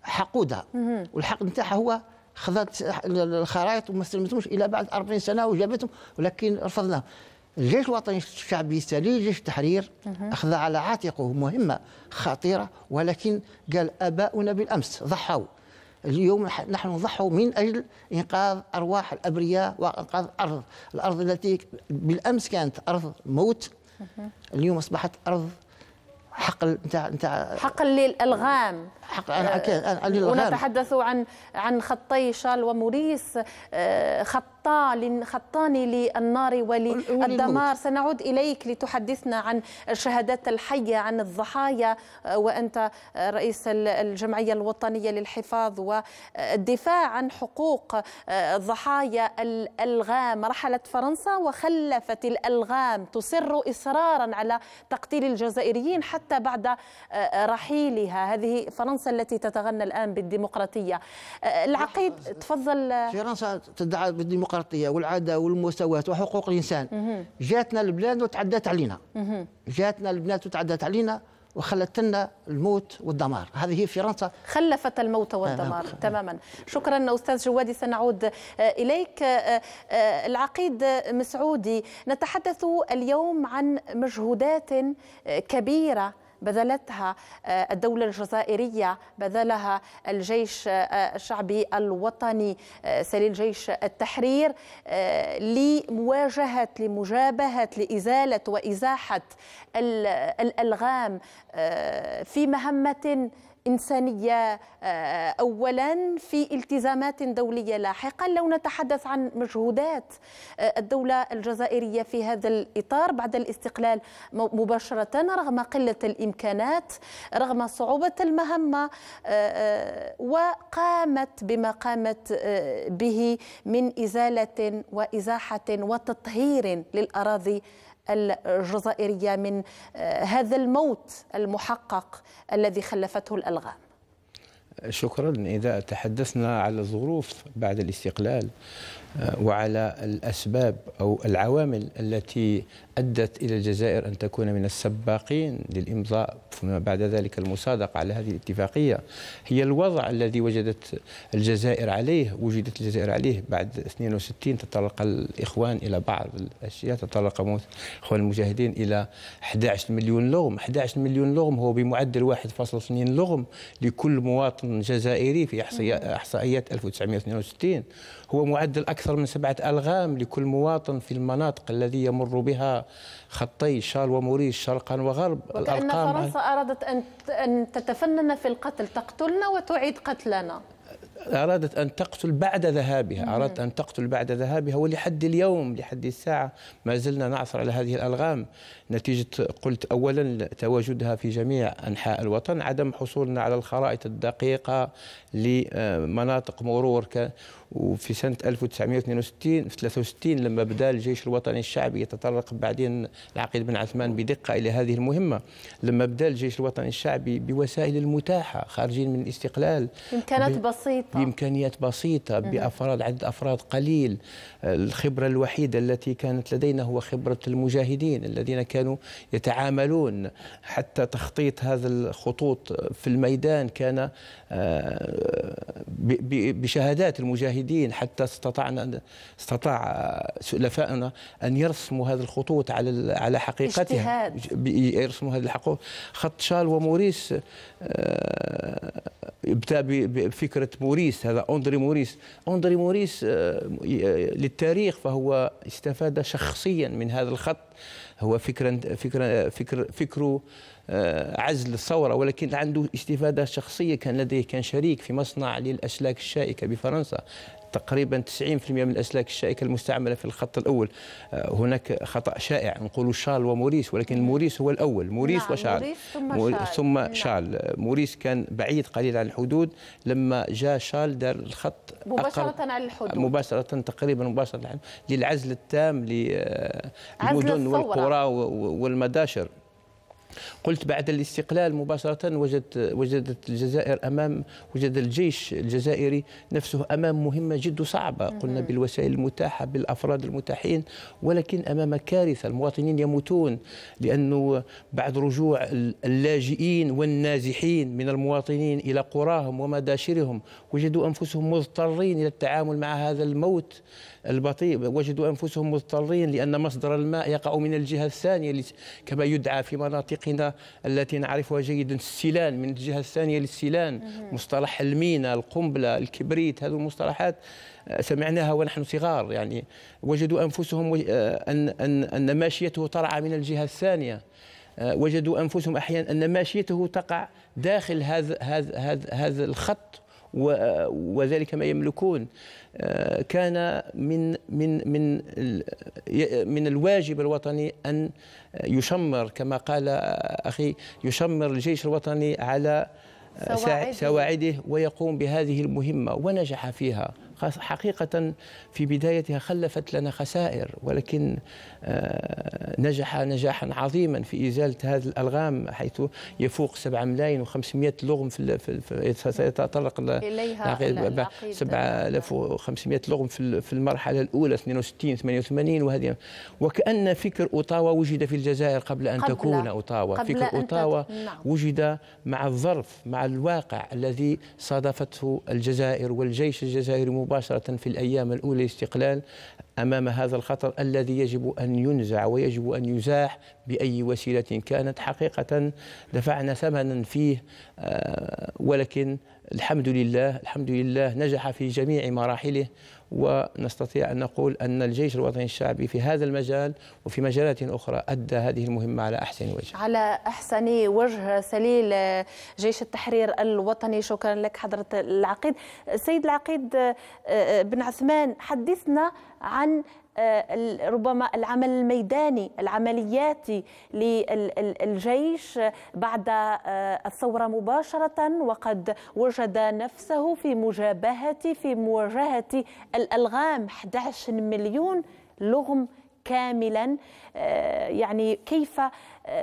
حقوده والحق نتاعها هو خذت الخرائط وما استلمتهمش الى بعد 40 سنه وجابتهم ولكن رفضنا الجيش الوطني الشعبي السوري جيش التحرير اخذ على عاتقه مهمه خطيره ولكن قال اباؤنا بالامس ضحوا اليوم نحن نضحوا من اجل انقاذ ارواح الابرياء وانقاذ الارض الارض التي بالامس كانت ارض موت اليوم اصبحت ارض حقل نتاع نتاع حقل للالغام حق انا اكيد انا آه، ونتحدث عن عن خطي شال وموريس آه، خط خطاني للنار وللدمار سنعود إليك لتحدثنا عن الشهادات الحية عن الضحايا آه، وأنت آه، رئيس الجمعية الوطنية للحفاظ والدفاع عن حقوق آه، ضحايا الألغام رحلت فرنسا وخلفت الألغام تصر إصرارا على تقتيل الجزائريين حتى بعد رحيلها هذه فرنسا التي تتغنى الآن بالديمقراطية العقيد تفضل فرنسا تدعى بالديمقراطية الديمقراطيه والعداله والمساواه وحقوق الانسان جاتنا البلاد وتعدات علينا جاتنا البلاد وتعدات علينا وخلت لنا الموت والدمار هذه هي فرنسا خلفت الموت والدمار آه تماما شكرا أستاذ جوادي سنعود آه، إليك آه، آه، العقيد مسعودي نتحدث اليوم عن مجهودات كبيرة بذلتها آه، الدولة الجزائرية بذلها الجيش آه، آه، الشعبي الوطني سليل جيش التحرير لمواجهة لمجابهة لإزالة وإزاحة الألغام في مهمة إنسانية آه، أولا في التزامات دولية لاحقا لو نتحدث عن مجهودات آه، الدولة الجزائرية في هذا الإطار بعد الاستقلال مباشرة رغم قلة الإمكانات رغم صعوبة المهمة آه، وقامت بما قامت به من إزالة وإزاحة وتطهير للأراضي الجزائرية من آه، هذا الموت المحقق الذي خلفته الألغام شكرا إذا تحدثنا على الظروف بعد الاستقلال وعلى الأسباب أو العوامل التي أدت إلى الجزائر أن تكون من السباقين للإمضاء ثم بعد ذلك المصادقة على هذه الاتفاقية هي الوضع الذي وجدت الجزائر عليه وجدت الجزائر عليه بعد 62 تطرق الإخوان إلى بعض الأشياء تطرق إخوان المجاهدين إلى 11 مليون لغم 11 مليون لغم هو بمعدل 1.2 لغم لكل مواطن جزائري في إحصائيات 1962 هو معدل أكثر من سبعة ألغام لكل مواطن في المناطق الذي يمر بها خطي شال وموريس شرقا وغرب وكأن الأرقام فرنسا أرادت أن تتفنن في القتل تقتلنا وتعيد قتلنا أرادت أن تقتل بعد ذهابها أرادت أن تقتل بعد ذهابها ولحد اليوم لحد الساعة ما زلنا نعثر على هذه الألغام نتيجة قلت أولا تواجدها في جميع أنحاء الوطن عدم حصولنا على الخرائط الدقيقة لمناطق مرور وفي سنه 1962 في 63 لما بدا الجيش الوطني الشعبي يتطرق بعدين العقيد بن عثمان بدقه الى هذه المهمه لما بدا الجيش الوطني الشعبي بوسائل المتاحه خارجين من الاستقلال بامكانيات بسيطه بامكانيات بسيطه بافراد عدد افراد قليل الخبره الوحيده التي كانت لدينا هو خبره المجاهدين الذين كانوا يتعاملون حتى تخطيط هذا الخطوط في الميدان كان آه، بشهادات المجاهدين الجديدين حتى استطعنا استطاع سلفائنا ان يرسموا هذه الخطوط على على حقيقتها اجتهاد. يرسموا هذه الحقوق خط شال وموريس آه، ابتدى بفكره موريس هذا اندري موريس اندري موريس آه، آه، للتاريخ فهو استفاد شخصيا من هذا الخط هو فكرا فكرا فكر فكره آه، عزل الثورة ولكن عنده استفادة شخصية كان لديه كان شريك في مصنع للأسلاك الشائكة بفرنسا تقريبا 90% من الاسلاك الشائكه المستعمله في الخط الاول آه، هناك خطا شائع نقول شال وموريس ولكن موريس هو الاول موريس نعم وشال موريس ثم, شال. ثم نعم. شال موريس كان بعيد قليلا عن الحدود لما جاء شال دار الخط مباشره عن الحدود مباشره تقريبا مباشره للعزل التام للمدن آه، والقرى والمداشر قلت بعد الاستقلال مباشرة وجدت وجدت الجزائر أمام وجد الجيش الجزائري نفسه أمام مهمة جد صعبة قلنا بالوسائل المتاحة بالأفراد المتاحين ولكن أمام كارثة المواطنين يموتون لأنه بعد رجوع اللاجئين والنازحين من المواطنين إلى قراهم ومداشرهم وجدوا أنفسهم مضطرين إلى التعامل مع هذا الموت البطيء وجدوا أنفسهم مضطرين لأن مصدر الماء يقع من الجهة الثانية كما يدعى في مناطقنا التي نعرفها جيدا السيلان من الجهة الثانية للسيلان مصطلح المينا القنبلة الكبريت هذه المصطلحات آه، سمعناها ونحن صغار يعني وجدوا أنفسهم آه، أن, أن, أن ماشيته ترعى من الجهة الثانية آه، وجدوا أنفسهم أحيانا أن ماشيته تقع داخل هذا هذا هذا الخط وذلك ما يملكون آه، كان من من من من الواجب الوطني ان يشمر كما قال اخي يشمر الجيش الوطني على سواعده ويقوم بهذه المهمه ونجح فيها حقيقة في بدايتها خلفت لنا خسائر ولكن آه، نجح نجاحا عظيما في إزالة هذه الألغام حيث يفوق 7 ملايين و500 لغم في, في سيتطرق إليها 7500 لغم في المرحلة الأولى 62 88 وهذه وكأن فكر أوطاوا وجد في الجزائر قبل أن قبل تكون أوطاوا فكر أوطاوا نعم. وجد مع الظرف مع الواقع الذي صادفته الجزائر والجيش الجزائري مباشرة مباشرة في الأيام الأولى للاستقلال أمام هذا الخطر الذي يجب أن ينزع ويجب أن يزاح بأي وسيلة كانت حقيقة دفعنا ثمنا فيه آه، ولكن الحمد لله الحمد لله نجح في جميع مراحله ونستطيع أن نقول أن الجيش الوطني الشعبي في هذا المجال وفي مجالات أخرى أدى هذه المهمة على أحسن وجه على أحسن وجه سليل جيش التحرير الوطني شكرا لك حضرة العقيد سيد العقيد آه، آه، بن عثمان حدثنا عن آه، ربما العمل الميداني العملياتي للجيش بعد آه، الثورة مباشرة وقد وجد نفسه في مجابهة في مواجهة الألغام 11 مليون لغم كاملا آه، يعني كيف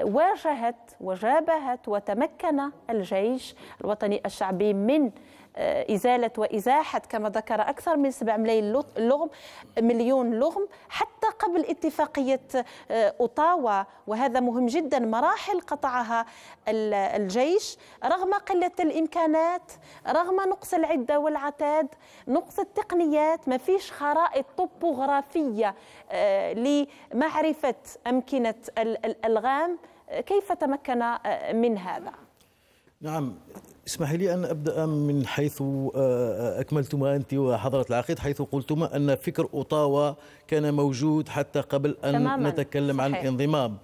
واجهت وجابهت وتمكن الجيش الوطني الشعبي من آه، إزالة وإزاحة كما ذكر أكثر من 7 ملايين لغم مليون لغم حتى قبل اتفاقية آه، أوطاوا وهذا مهم جدا مراحل قطعها الجيش رغم قلة الإمكانات رغم نقص العدة والعتاد نقص التقنيات ما فيش خرائط طبوغرافية آه، لمعرفة أمكنة الألغام كيف تمكن من هذا؟ نعم اسمح لي أن أبدأ من حيث آه، آه، أكملتما أنت وحضرة العقيد حيث قلتما أن فكر أوطاوا كان موجود حتى قبل أن تماماً. نتكلم صحيح. عن الانضمام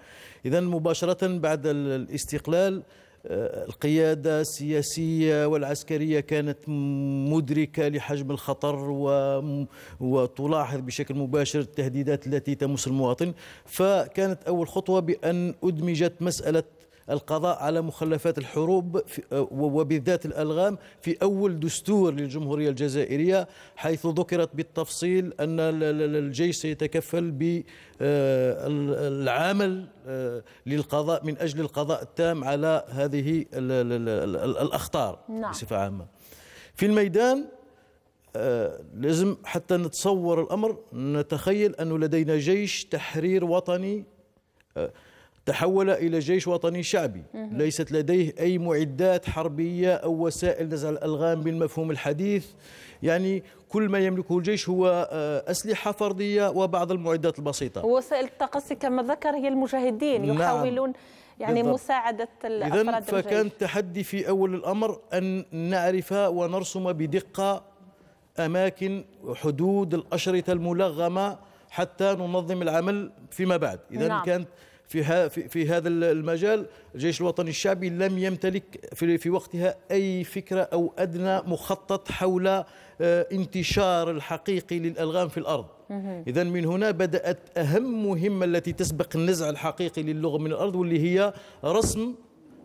إذا مباشرة بعد الاستقلال آه، القيادة السياسية والعسكرية كانت مدركة لحجم الخطر وتلاحظ بشكل مباشر التهديدات التي تمس المواطن فكانت أول خطوة بأن أدمجت مسألة القضاء على مخلفات الحروب وبالذات الألغام في أول دستور للجمهورية الجزائرية حيث ذكرت بالتفصيل أن الجيش سيتكفل بالعمل آه، آه، للقضاء من أجل القضاء التام على هذه الأخطار نعم. بصفة عامة في الميدان آه، لازم حتى نتصور الأمر نتخيل ان لدينا جيش تحرير وطني تحول إلى جيش وطني شعبي ليست لديه أي معدات حربية أو وسائل نزع الألغام بالمفهوم الحديث يعني كل ما يملكه الجيش هو آه، أسلحة فردية وبعض المعدات البسيطة وسائل التقصي كما ذكر هي المجاهدين نعم. يحاولون يعني بالضبط. مساعدة الأفراد إذن فكان التحدي في أول الأمر أن نعرف ونرسم بدقة أماكن وحدود الأشرطة الملغمة حتى ننظم العمل فيما بعد إذا نعم. كانت في, في هذا المجال الجيش الوطني الشعبي لم يمتلك في, في وقتها أي فكرة أو أدنى مخطط حول آه، انتشار الحقيقي للألغام في الأرض إذا من هنا بدأت أهم مهمة التي تسبق النزع الحقيقي للغة من الأرض واللي هي رسم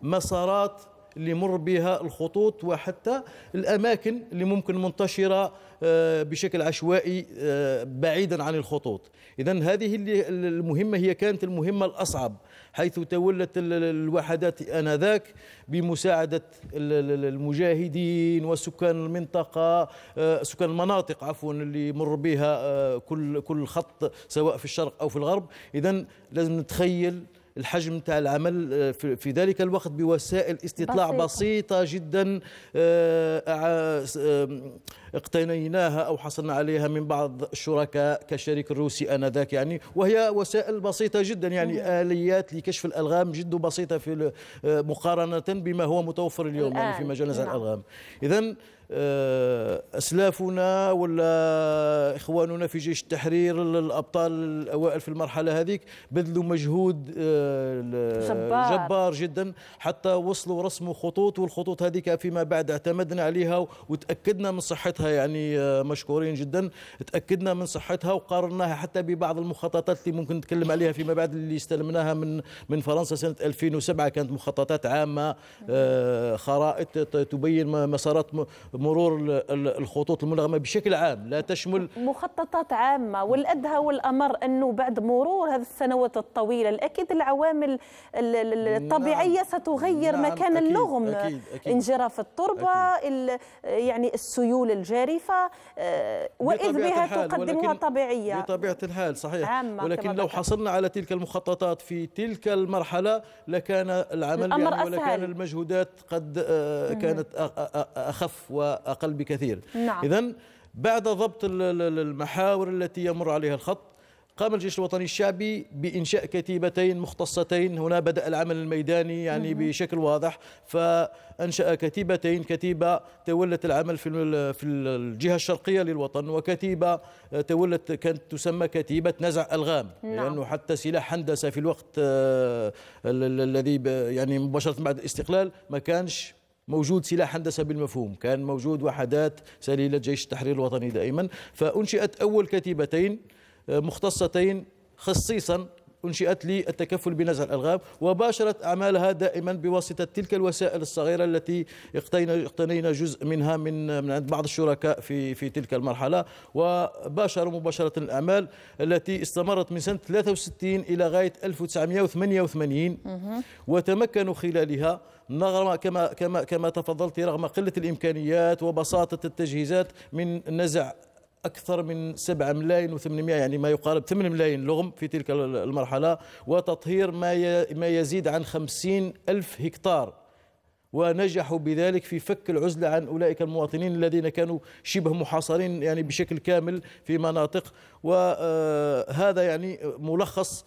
مسارات اللي يمر بها الخطوط وحتى الأماكن اللي ممكن منتشرة آه، بشكل عشوائي آه، بعيدا عن الخطوط إذا هذه المهمة هي كانت المهمة الأصعب حيث تولت الوحدات آنذاك بمساعدة المجاهدين وسكان المنطقة آه، سكان المناطق عفوا اللي يمر بها كل كل خط سواء في الشرق أو في الغرب إذا لازم نتخيل الحجم تاع العمل آه، في ذلك الوقت بوسائل استطلاع بسيطة, بسيطة جدا آه، آه، اقتنيناها أو حصلنا عليها من بعض الشركاء كشريك الروسي آنذاك يعني وهي وسائل بسيطة جدا يعني آليات لكشف الألغام جد بسيطة في آه، مقارنة بما هو متوفر اليوم يعني في مجال نعم. الألغام إذا آه، اسلافنا ولا اخواننا في جيش التحرير الابطال الاوائل في المرحله هذيك بذلوا مجهود آه، جبار. جبار جدا حتى وصلوا رسموا خطوط والخطوط هذيك فيما بعد اعتمدنا عليها وتاكدنا من صحتها صحتها يعني آه، مشكورين جدا تاكدنا من صحتها وقارناها حتى ببعض المخططات اللي ممكن نتكلم عليها فيما بعد اللي استلمناها من من فرنسا سنه 2007 كانت مخططات عامه آه، خرائط تبين مسارات مرور الخطوط الملغمه بشكل عام لا تشمل مخططات عامه والادهى والامر انه بعد مرور هذه السنوات الطويله الاكيد العوامل نعم. الطبيعيه نعم. ستغير نعم. مكان أكيد. اللغم أكيد. أكيد. انجراف التربه أكيد. يعني السيول الجديدة جارفة آه، واذ بها تقدمها طبيعيه بطبيعه الحال صحيح ولكن لو حصلنا على تلك المخططات في تلك المرحله لكان العمل الأمر يعني ولكان المجهودات قد آه، كانت اخف واقل بكثير نعم. اذا بعد ضبط المحاور التي يمر عليها الخط قام الجيش الوطني الشعبي بإنشاء كتيبتين مختصتين هنا بدأ العمل الميداني يعني بشكل واضح فأنشأ كتيبتين كتيبة تولت العمل في في الجهة الشرقية للوطن وكتيبة تولت كانت تسمى كتيبة نزع ألغام نعم. لأنه يعني حتى سلاح هندسة في الوقت آه، الذي يعني مباشرة بعد الاستقلال ما كانش موجود سلاح هندسه بالمفهوم كان موجود وحدات سليله جيش التحرير الوطني دائما فانشئت اول كتيبتين مختصتين خصيصا أنشئت للتكفل بنزع الألغام وباشرت أعمالها دائما بواسطة تلك الوسائل الصغيرة التي اقتنينا جزء منها من من عند بعض الشركاء في في تلك المرحلة وباشروا مباشرة الأعمال التي استمرت من سنة 63 إلى غاية 1988 وتمكنوا خلالها رغم كما كما كما تفضلت رغم قله الامكانيات وبساطه التجهيزات من نزع أكثر من 7 ملايين و800 يعني ما يقارب 8 ملايين لغم في تلك المرحلة وتطهير ما ما يزيد عن 50 ألف هكتار ونجحوا بذلك في فك العزلة عن أولئك المواطنين الذين كانوا شبه محاصرين يعني بشكل كامل في مناطق وهذا آه، يعني ملخص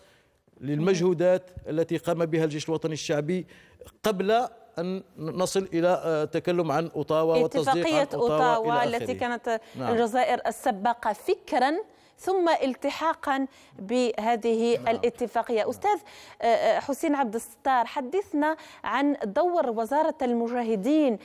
للمجهودات التي قام بها الجيش الوطني الشعبي قبل أن نصل إلى آه، تكلم عن أوتاوا والتصديق عن أوتاوا, أوتاوا التي كانت نعم. الجزائر السباقة فكرا ثم التحاقا بهذه نعم. الاتفاقية أستاذ آه، آه، حسين عبد الستار حدثنا عن دور وزارة المجاهدين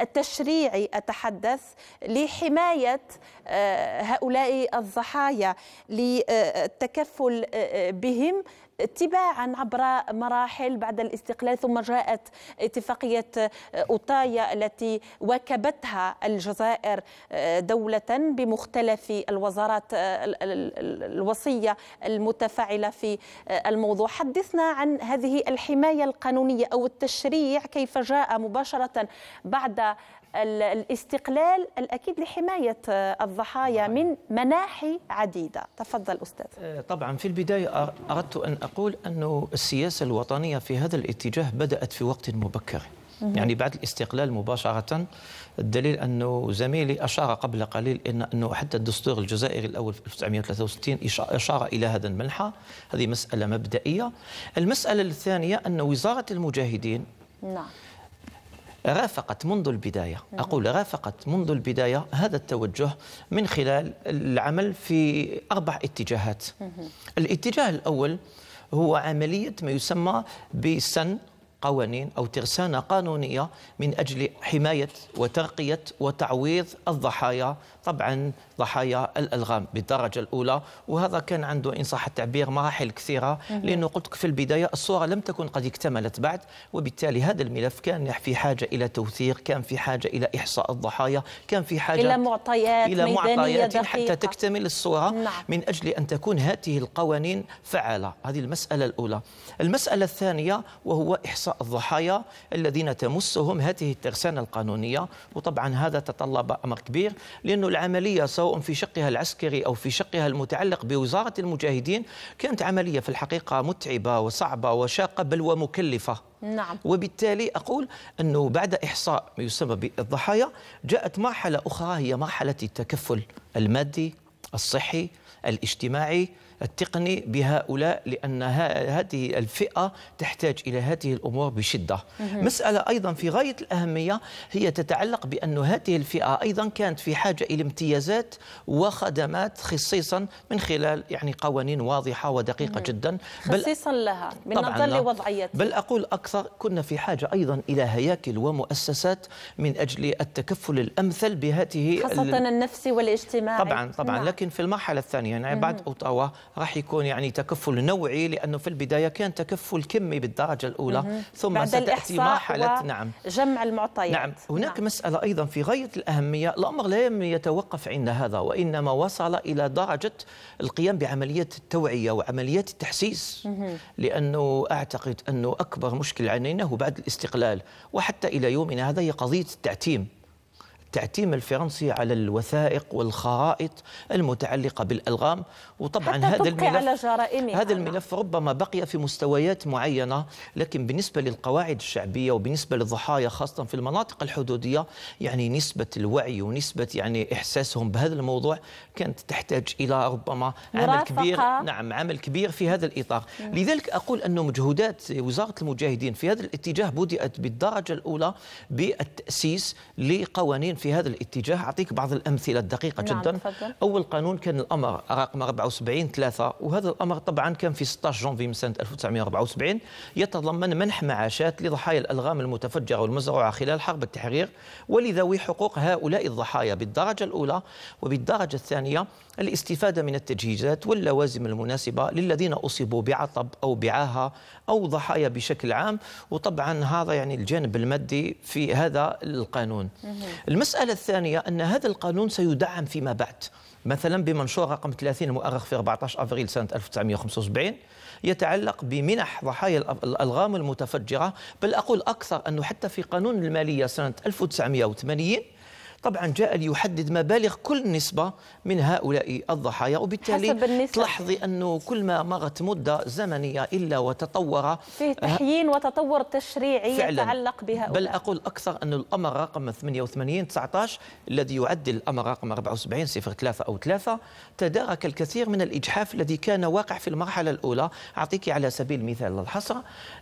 التشريعي أتحدث لحماية هؤلاء الضحايا للتكفل بهم اتباعا عبر مراحل بعد الاستقلال ثم جاءت اتفاقية آه، اوتايا التي واكبتها الجزائر آه، دولة بمختلف الوزارات آه، الوصية المتفاعلة في الموضوع حدثنا عن هذه الحماية القانونية أو التشريع كيف جاء مباشرة بعد الاستقلال الأكيد لحماية آه، الضحايا نعم. من مناحي عديدة تفضل أستاذ آه، طبعا في البداية أردت أن أقول أن السياسة الوطنية في هذا الاتجاه بدأت في وقت مبكر يعني بعد الاستقلال مباشرة الدليل أنه زميلي أشار قبل قليل إن أنه حتى الدستور الجزائري الأول في 1963 أشار إلى هذا المنحى هذه مسألة مبدئية المسألة الثانية أن وزارة المجاهدين نعم رافقت منذ البداية نعم. أقول رافقت منذ البداية هذا التوجه من خلال العمل في أربع اتجاهات الاتجاه الأول هو عملية ما يسمى بسن قوانين أو ترسانة قانونية من أجل حماية وترقية وتعويض الضحايا طبعا ضحايا الالغام بالدرجه الاولى وهذا كان عنده ان صح التعبير مراحل كثيره لانه قلت في البدايه الصوره لم تكن قد اكتملت بعد وبالتالي هذا الملف كان في حاجه الى توثيق كان في حاجه الى احصاء الضحايا كان في حاجه الى معطيات الى معطيات حتى تكتمل الصوره نعم. من اجل ان تكون هذه القوانين فعاله هذه المساله الاولى المساله الثانيه وهو احصاء الضحايا الذين تمسهم هذه الترسانه القانونيه وطبعا هذا تطلب امر كبير لانه العمليه سواء في شقها العسكري أو في شقها المتعلق بوزارة المجاهدين كانت عملية في الحقيقة متعبة وصعبة وشاقة بل ومكلفة نعم. وبالتالي أقول أنه بعد إحصاء ما يسمى بالضحايا جاءت مرحلة أخرى هي مرحلة التكفل المادي الصحي الاجتماعي التقني بهؤلاء لأن هذه الفئة تحتاج إلى هذه الأمور بشدة مسألة أيضا في غاية الأهمية هي تتعلق بأن هذه الفئة أيضا كانت في حاجة إلى امتيازات وخدمات خصيصا من خلال يعني قوانين واضحة ودقيقة جدا خصيصا لها من نظر لوضعيتها بل أقول أكثر كنا في حاجة أيضا إلى هياكل ومؤسسات من أجل التكفل الأمثل بهذه خاصة النفسي والاجتماعي طبعا طبعا نعم. لكن في المرحلة الثانية يعني بعد أوتاوا راح يكون يعني تكفل نوعي لانه في البدايه كان تكفل كمي بالدرجه الاولى مم. ثم بعد ستاتي مرحله نعم جمع المعطيات نعم هناك نعم. مساله ايضا في غايه الاهميه الامر لم يتوقف عند هذا وانما وصل الى درجه القيام بعمليه التوعيه وعمليات التحسيس مم. لانه اعتقد انه اكبر مشكل عانيناه هو بعد الاستقلال وحتى الى يومنا هذا هي قضيه التعتيم التعتيم الفرنسي على الوثائق والخرائط المتعلقة بالألغام وطبعا هذا الملف هذا الملف ربما بقي في مستويات معينة لكن بالنسبة للقواعد الشعبية وبالنسبة للضحايا خاصة في المناطق الحدودية يعني نسبة الوعي ونسبة يعني إحساسهم بهذا الموضوع كانت تحتاج إلى ربما عمل كبير نعم عمل كبير في هذا الإطار لذلك أقول أن مجهودات وزارة المجاهدين في هذا الاتجاه بدأت بالدرجة الأولى بالتأسيس لقوانين في هذا الاتجاه أعطيك بعض الأمثلة الدقيقة نعم جدا تفضل. أول قانون كان الأمر رقم 74 3 وهذا الأمر طبعا كان في 16 جونفي من سنة 1974 يتضمن منح معاشات لضحايا الألغام المتفجرة والمزروعة خلال حرب التحرير ولذوي حقوق هؤلاء الضحايا بالدرجة الأولى وبالدرجة الثانية الاستفادة من التجهيزات واللوازم المناسبة للذين أصيبوا بعطب أو بعاهة أو ضحايا بشكل عام وطبعا هذا يعني الجانب المادي في هذا القانون المسألة المسألة الثانية أن هذا القانون سيدعم فيما بعد مثلا بمنشور رقم 30 المؤرخ في 14 أفريل سنة 1975 يتعلق بمنح ضحايا الألغام المتفجرة بل أقول أكثر أنه حتى في قانون المالية سنة 1980 طبعا جاء ليحدد مبالغ كل نسبة من هؤلاء الضحايا وبالتالي تلاحظي أنه كل ما مضت مدة زمنية إلا وتطور فيه آه، تحيين وتطور تشريعي فعلا يتعلق بهؤلاء بل أقول أكثر أن الأمر رقم 88 19 الذي يعدل الأمر رقم 74 صفر 3 أو 3 تدارك الكثير من الإجحاف الذي كان واقع في المرحلة الأولى أعطيك على سبيل المثال الحصر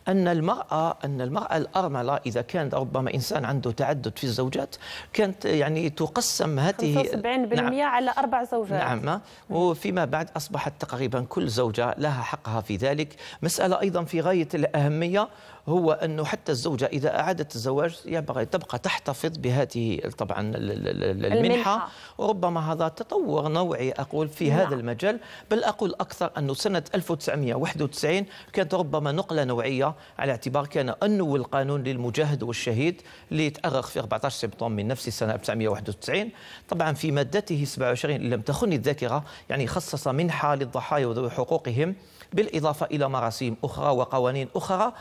أن المرأة أن المرأة الأرملة إذا كان ربما إنسان عنده تعدد في الزوجات كانت يعني يعني تقسم هذه 75% نعم على أربع زوجات نعم م. وفيما بعد أصبحت تقريبا كل زوجة لها حقها في ذلك مسألة أيضا في غاية الأهمية هو أنه حتى الزوجة إذا أعادت الزواج ينبغي تبقى تحتفظ بهذه طبعا المنحة, المنحة. وربما هذا تطور نوعي أقول في نعم. هذا المجال بل أقول أكثر أنه سنة 1991 كانت ربما نقلة نوعية على اعتبار كان انه القانون للمجاهد والشهيد اللي تأرخ في 14 سبتمبر من نفس السنة 1991 طبعا في مادته 27 لم تخني الذاكرة يعني خصص منحة للضحايا وذوي حقوقهم بالإضافة إلى مراسيم أخرى وقوانين أخرى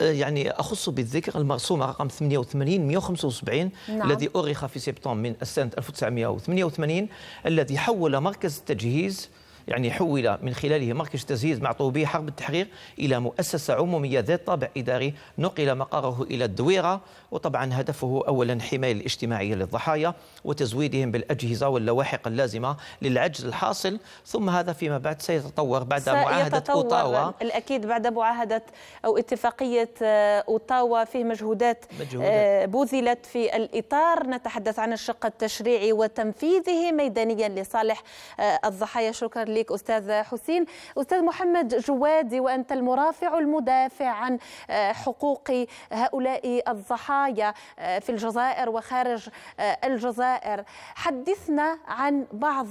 يعني أخص بالذكر المرسومة رقم 88 175 نعم. الذي أرخ في سبتمبر من السنة 1988 الذي حول مركز التجهيز يعني حول من خلاله مركز تجهيز مع طوبي حرب التحرير إلى مؤسسة عمومية ذات طابع إداري نقل مقره إلى الدويرة وطبعا هدفه أولا الحماية الاجتماعية للضحايا وتزويدهم بالأجهزة واللواحق اللازمة للعجز الحاصل ثم هذا فيما بعد سيتطور بعد معاهدة أوتاوا الأكيد بعد معاهدة أو اتفاقية آه، أوتاوا فيه مجهودات, مجهودات. آه، بذلت في الإطار نتحدث عن الشق التشريعي وتنفيذه ميدانيا لصالح آه، الضحايا شكرا لك أستاذ حسين أستاذ محمد جوادي وأنت المرافع المدافع عن حقوق هؤلاء الضحايا القضايا آه، في الجزائر وخارج آه، الجزائر حدثنا عن بعض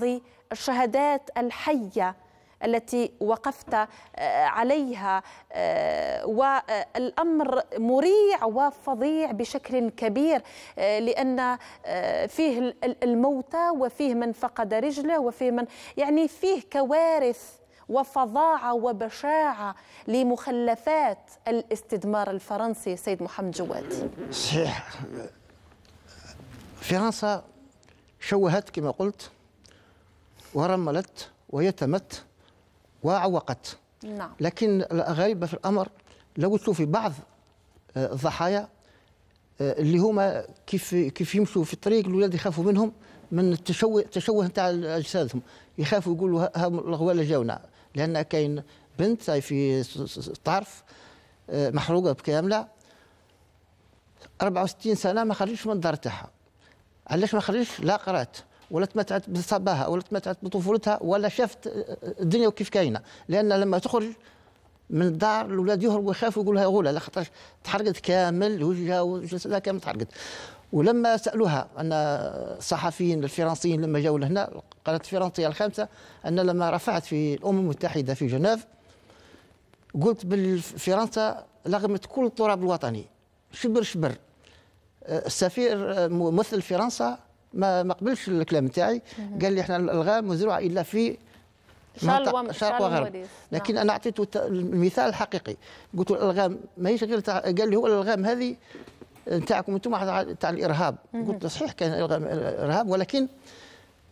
الشهادات الحيه التي وقفت آه، عليها والامر مريع وفظيع بشكل كبير لان فيه الموتى وفيه من فقد رجله وفيه من يعني فيه كوارث وفظاعة وبشاعة لمخلفات الاستدمار الفرنسي سيد محمد جواد صحيح فرنسا شوهت كما قلت ورملت ويتمت وعوقت نعم. لكن الغريبة في الأمر لو في بعض آه، الضحايا آه، اللي هما كيف كيف يمشوا في الطريق الاولاد يخافوا منهم من التشوه التشوه نتاع اجسادهم يخافوا يقولوا هم الغواله جاونا لان كاين بنت في طرف آه، محروقه بكامله 64 سنه ما خرجتش من الدار تاعها علاش ما خرجتش لا قرات ولا تمتعت بصباها ولا تمتعت بطفولتها ولا شافت آه، آه، الدنيا وكيف كاينه لان لما تخرج من الدار الاولاد يهربوا يخافوا يقول لها غوله لا خاطر تحرقت كامل وجهها وجسدها كامل تحرقت ولما سالوها ان الصحفيين الفرنسيين لما جاوا لهنا القناه الفرنسيه الخامسه ان لما رفعت في الامم المتحده في جنيف قلت بالفرنسا لغمت كل التراب الوطني شبر شبر السفير ممثل فرنسا ما ما قبلش الكلام تاعي قال لي احنا الغام مزروعه الا في شرق شرق وغرب نعم. لكن انا اعطيته المثال الحقيقي قلت له الالغام ماهيش غير قال لي هو الالغام هذه نتاعكم انتم تاع الارهاب قلت صحيح كان ارهاب ولكن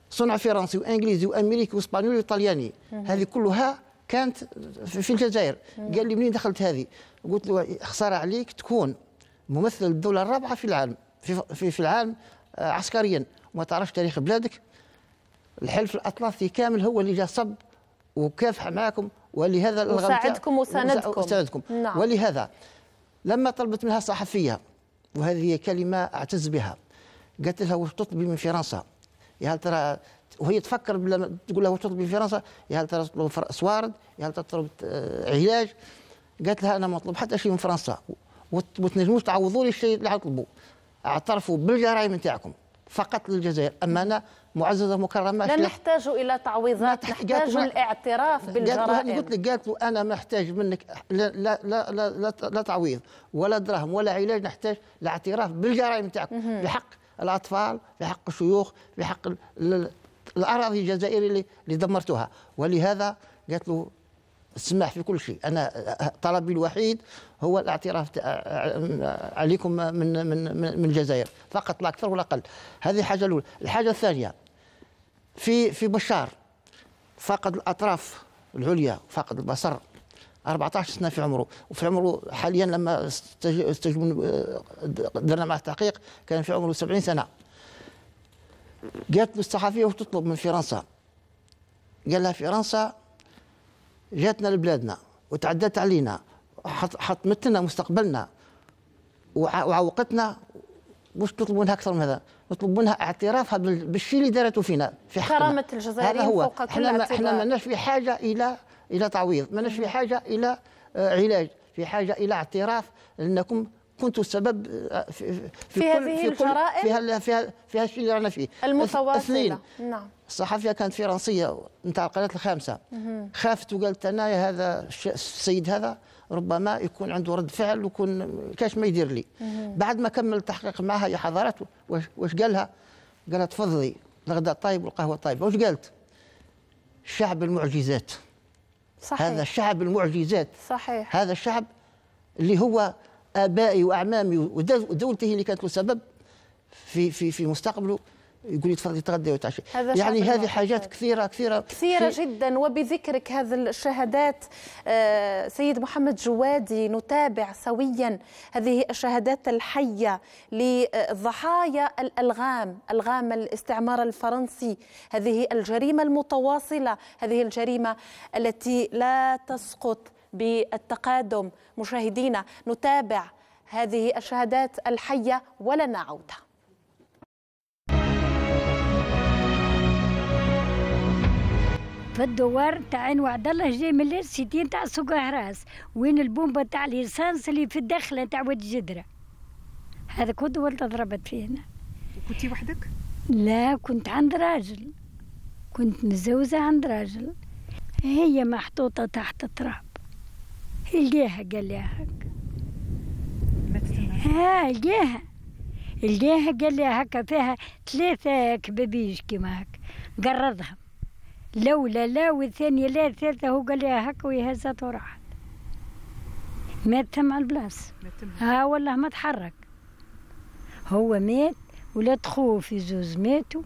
صنع فرنسي وانجليزي وامريكي واسبانيولي وايطالياني هذه كلها كانت في الجزائر قال لي منين دخلت هذه قلت له خساره عليك تكون ممثل الدوله الرابعه في العالم في في, في العالم آه، عسكريا وما تعرفش تاريخ بلادك الحلف الاطلسي كامل هو اللي جا صب وكافح معاكم ولهذا وساعدكم وساندكم وساعدكم نعم. ولهذا لما طلبت منها صحفيه وهذه هي كلمه اعتز بها قالت لها واش تطلبي من فرنسا يا هل ترى وهي تفكر بلا تقول لها واش تطلبي من فرنسا يا هل ترى تطلب سوارد يا هل تطلب آه، علاج قالت لها انا ما اطلب حتى شيء من فرنسا وتنجموش تعوضوا لي الشيء اللي حطلبوه اعترفوا بالجرائم نتاعكم فقط للجزائر انا معززة مكرمة لا نحتاج إلى تعويضات نحتاج الاعتراف بالجرائم قلت لك قالت له أنا ما نحتاج منك لا لا لا, لا, لا, لا تعويض ولا دراهم ولا علاج نحتاج الاعتراف بالجرائم تاعكم بحق الأطفال بحق الشيوخ بحق الأراضي الجزائرية اللي دمرتوها ولهذا قالت له السماح في كل شيء انا طلبي الوحيد هو الاعتراف عليكم من من من الجزائر فقط لا اكثر ولا اقل هذه حاجه الاولى الحاجه الثانيه في في بشار فقد الاطراف العليا فقد البصر 14 سنه في عمره وفي عمره حاليا لما استجبن درنا معه تحقيق كان في عمره 70 سنه جات له الصحفيه وتطلب من فرنسا قال لها فرنسا جاتنا لبلادنا وتعدت علينا حطمت لنا مستقبلنا وعوقتنا مش نطلب منها اكثر من هذا نطلب منها اعترافها بالشيء اللي دارته فينا في حقنا كرامه الجزائريين هو فوق كل احنا احنا ماناش في حاجه الى الى تعويض ماناش في حاجه الى آه، علاج في حاجه الى اعتراف انكم كنتوا السبب آه، في, في, في كل هذه في الجرائم في هذا الشيء اللي رانا فيه المتواصله نعم الصحفيه كانت فرنسيه نتاع القناه الخامسه خافت وقالت انا هذا السيد هذا ربما يكون عنده رد فعل ويكون كاش ما يدير لي بعد ما كمل التحقيق معها يا حضرات واش قالها قالها تفضلي الغداء طيب والقهوه طيبه واش قالت شعب المعجزات صحيح. هذا الشعب المعجزات صحيح هذا الشعب اللي هو ابائي واعمامي ودولته اللي كانت له سبب في في في مستقبله يقول يتفضل يتغدى ويتعشى يعني هذه حاجات كثيرة كثيرة كثيرة شيء... جدا وبذكرك هذه الشهادات آه، سيد محمد جوادي نتابع سويا هذه الشهادات الحية لضحايا الألغام ألغام الاستعمار الفرنسي هذه الجريمة المتواصلة هذه الجريمة التي لا تسقط بالتقادم مشاهدينا نتابع هذه الشهادات الحية ولنا عودة في الدوار تاع عين وعد الله جاي من الستين تاع سوق هراس وين البومبا تاع ليسانس اللي في الداخل تاع واد جدرة هذا كنت ولد ضربت فينا كنتي وحدك؟ لا كنت عند راجل كنت مزوزة عند راجل هي محطوطة تحت التراب هي لقاها قال لها هكا ها لقاها لقاها قال لها هكا فيها ثلاثة كبابيش كيما هكا قرضها لولا لا والثانية لا الثالثة هو قال لها هكا ويهزت وراحت مات تم على البلاصة ها والله ما تحرك هو مات ولاد خوه في زوز ماتوا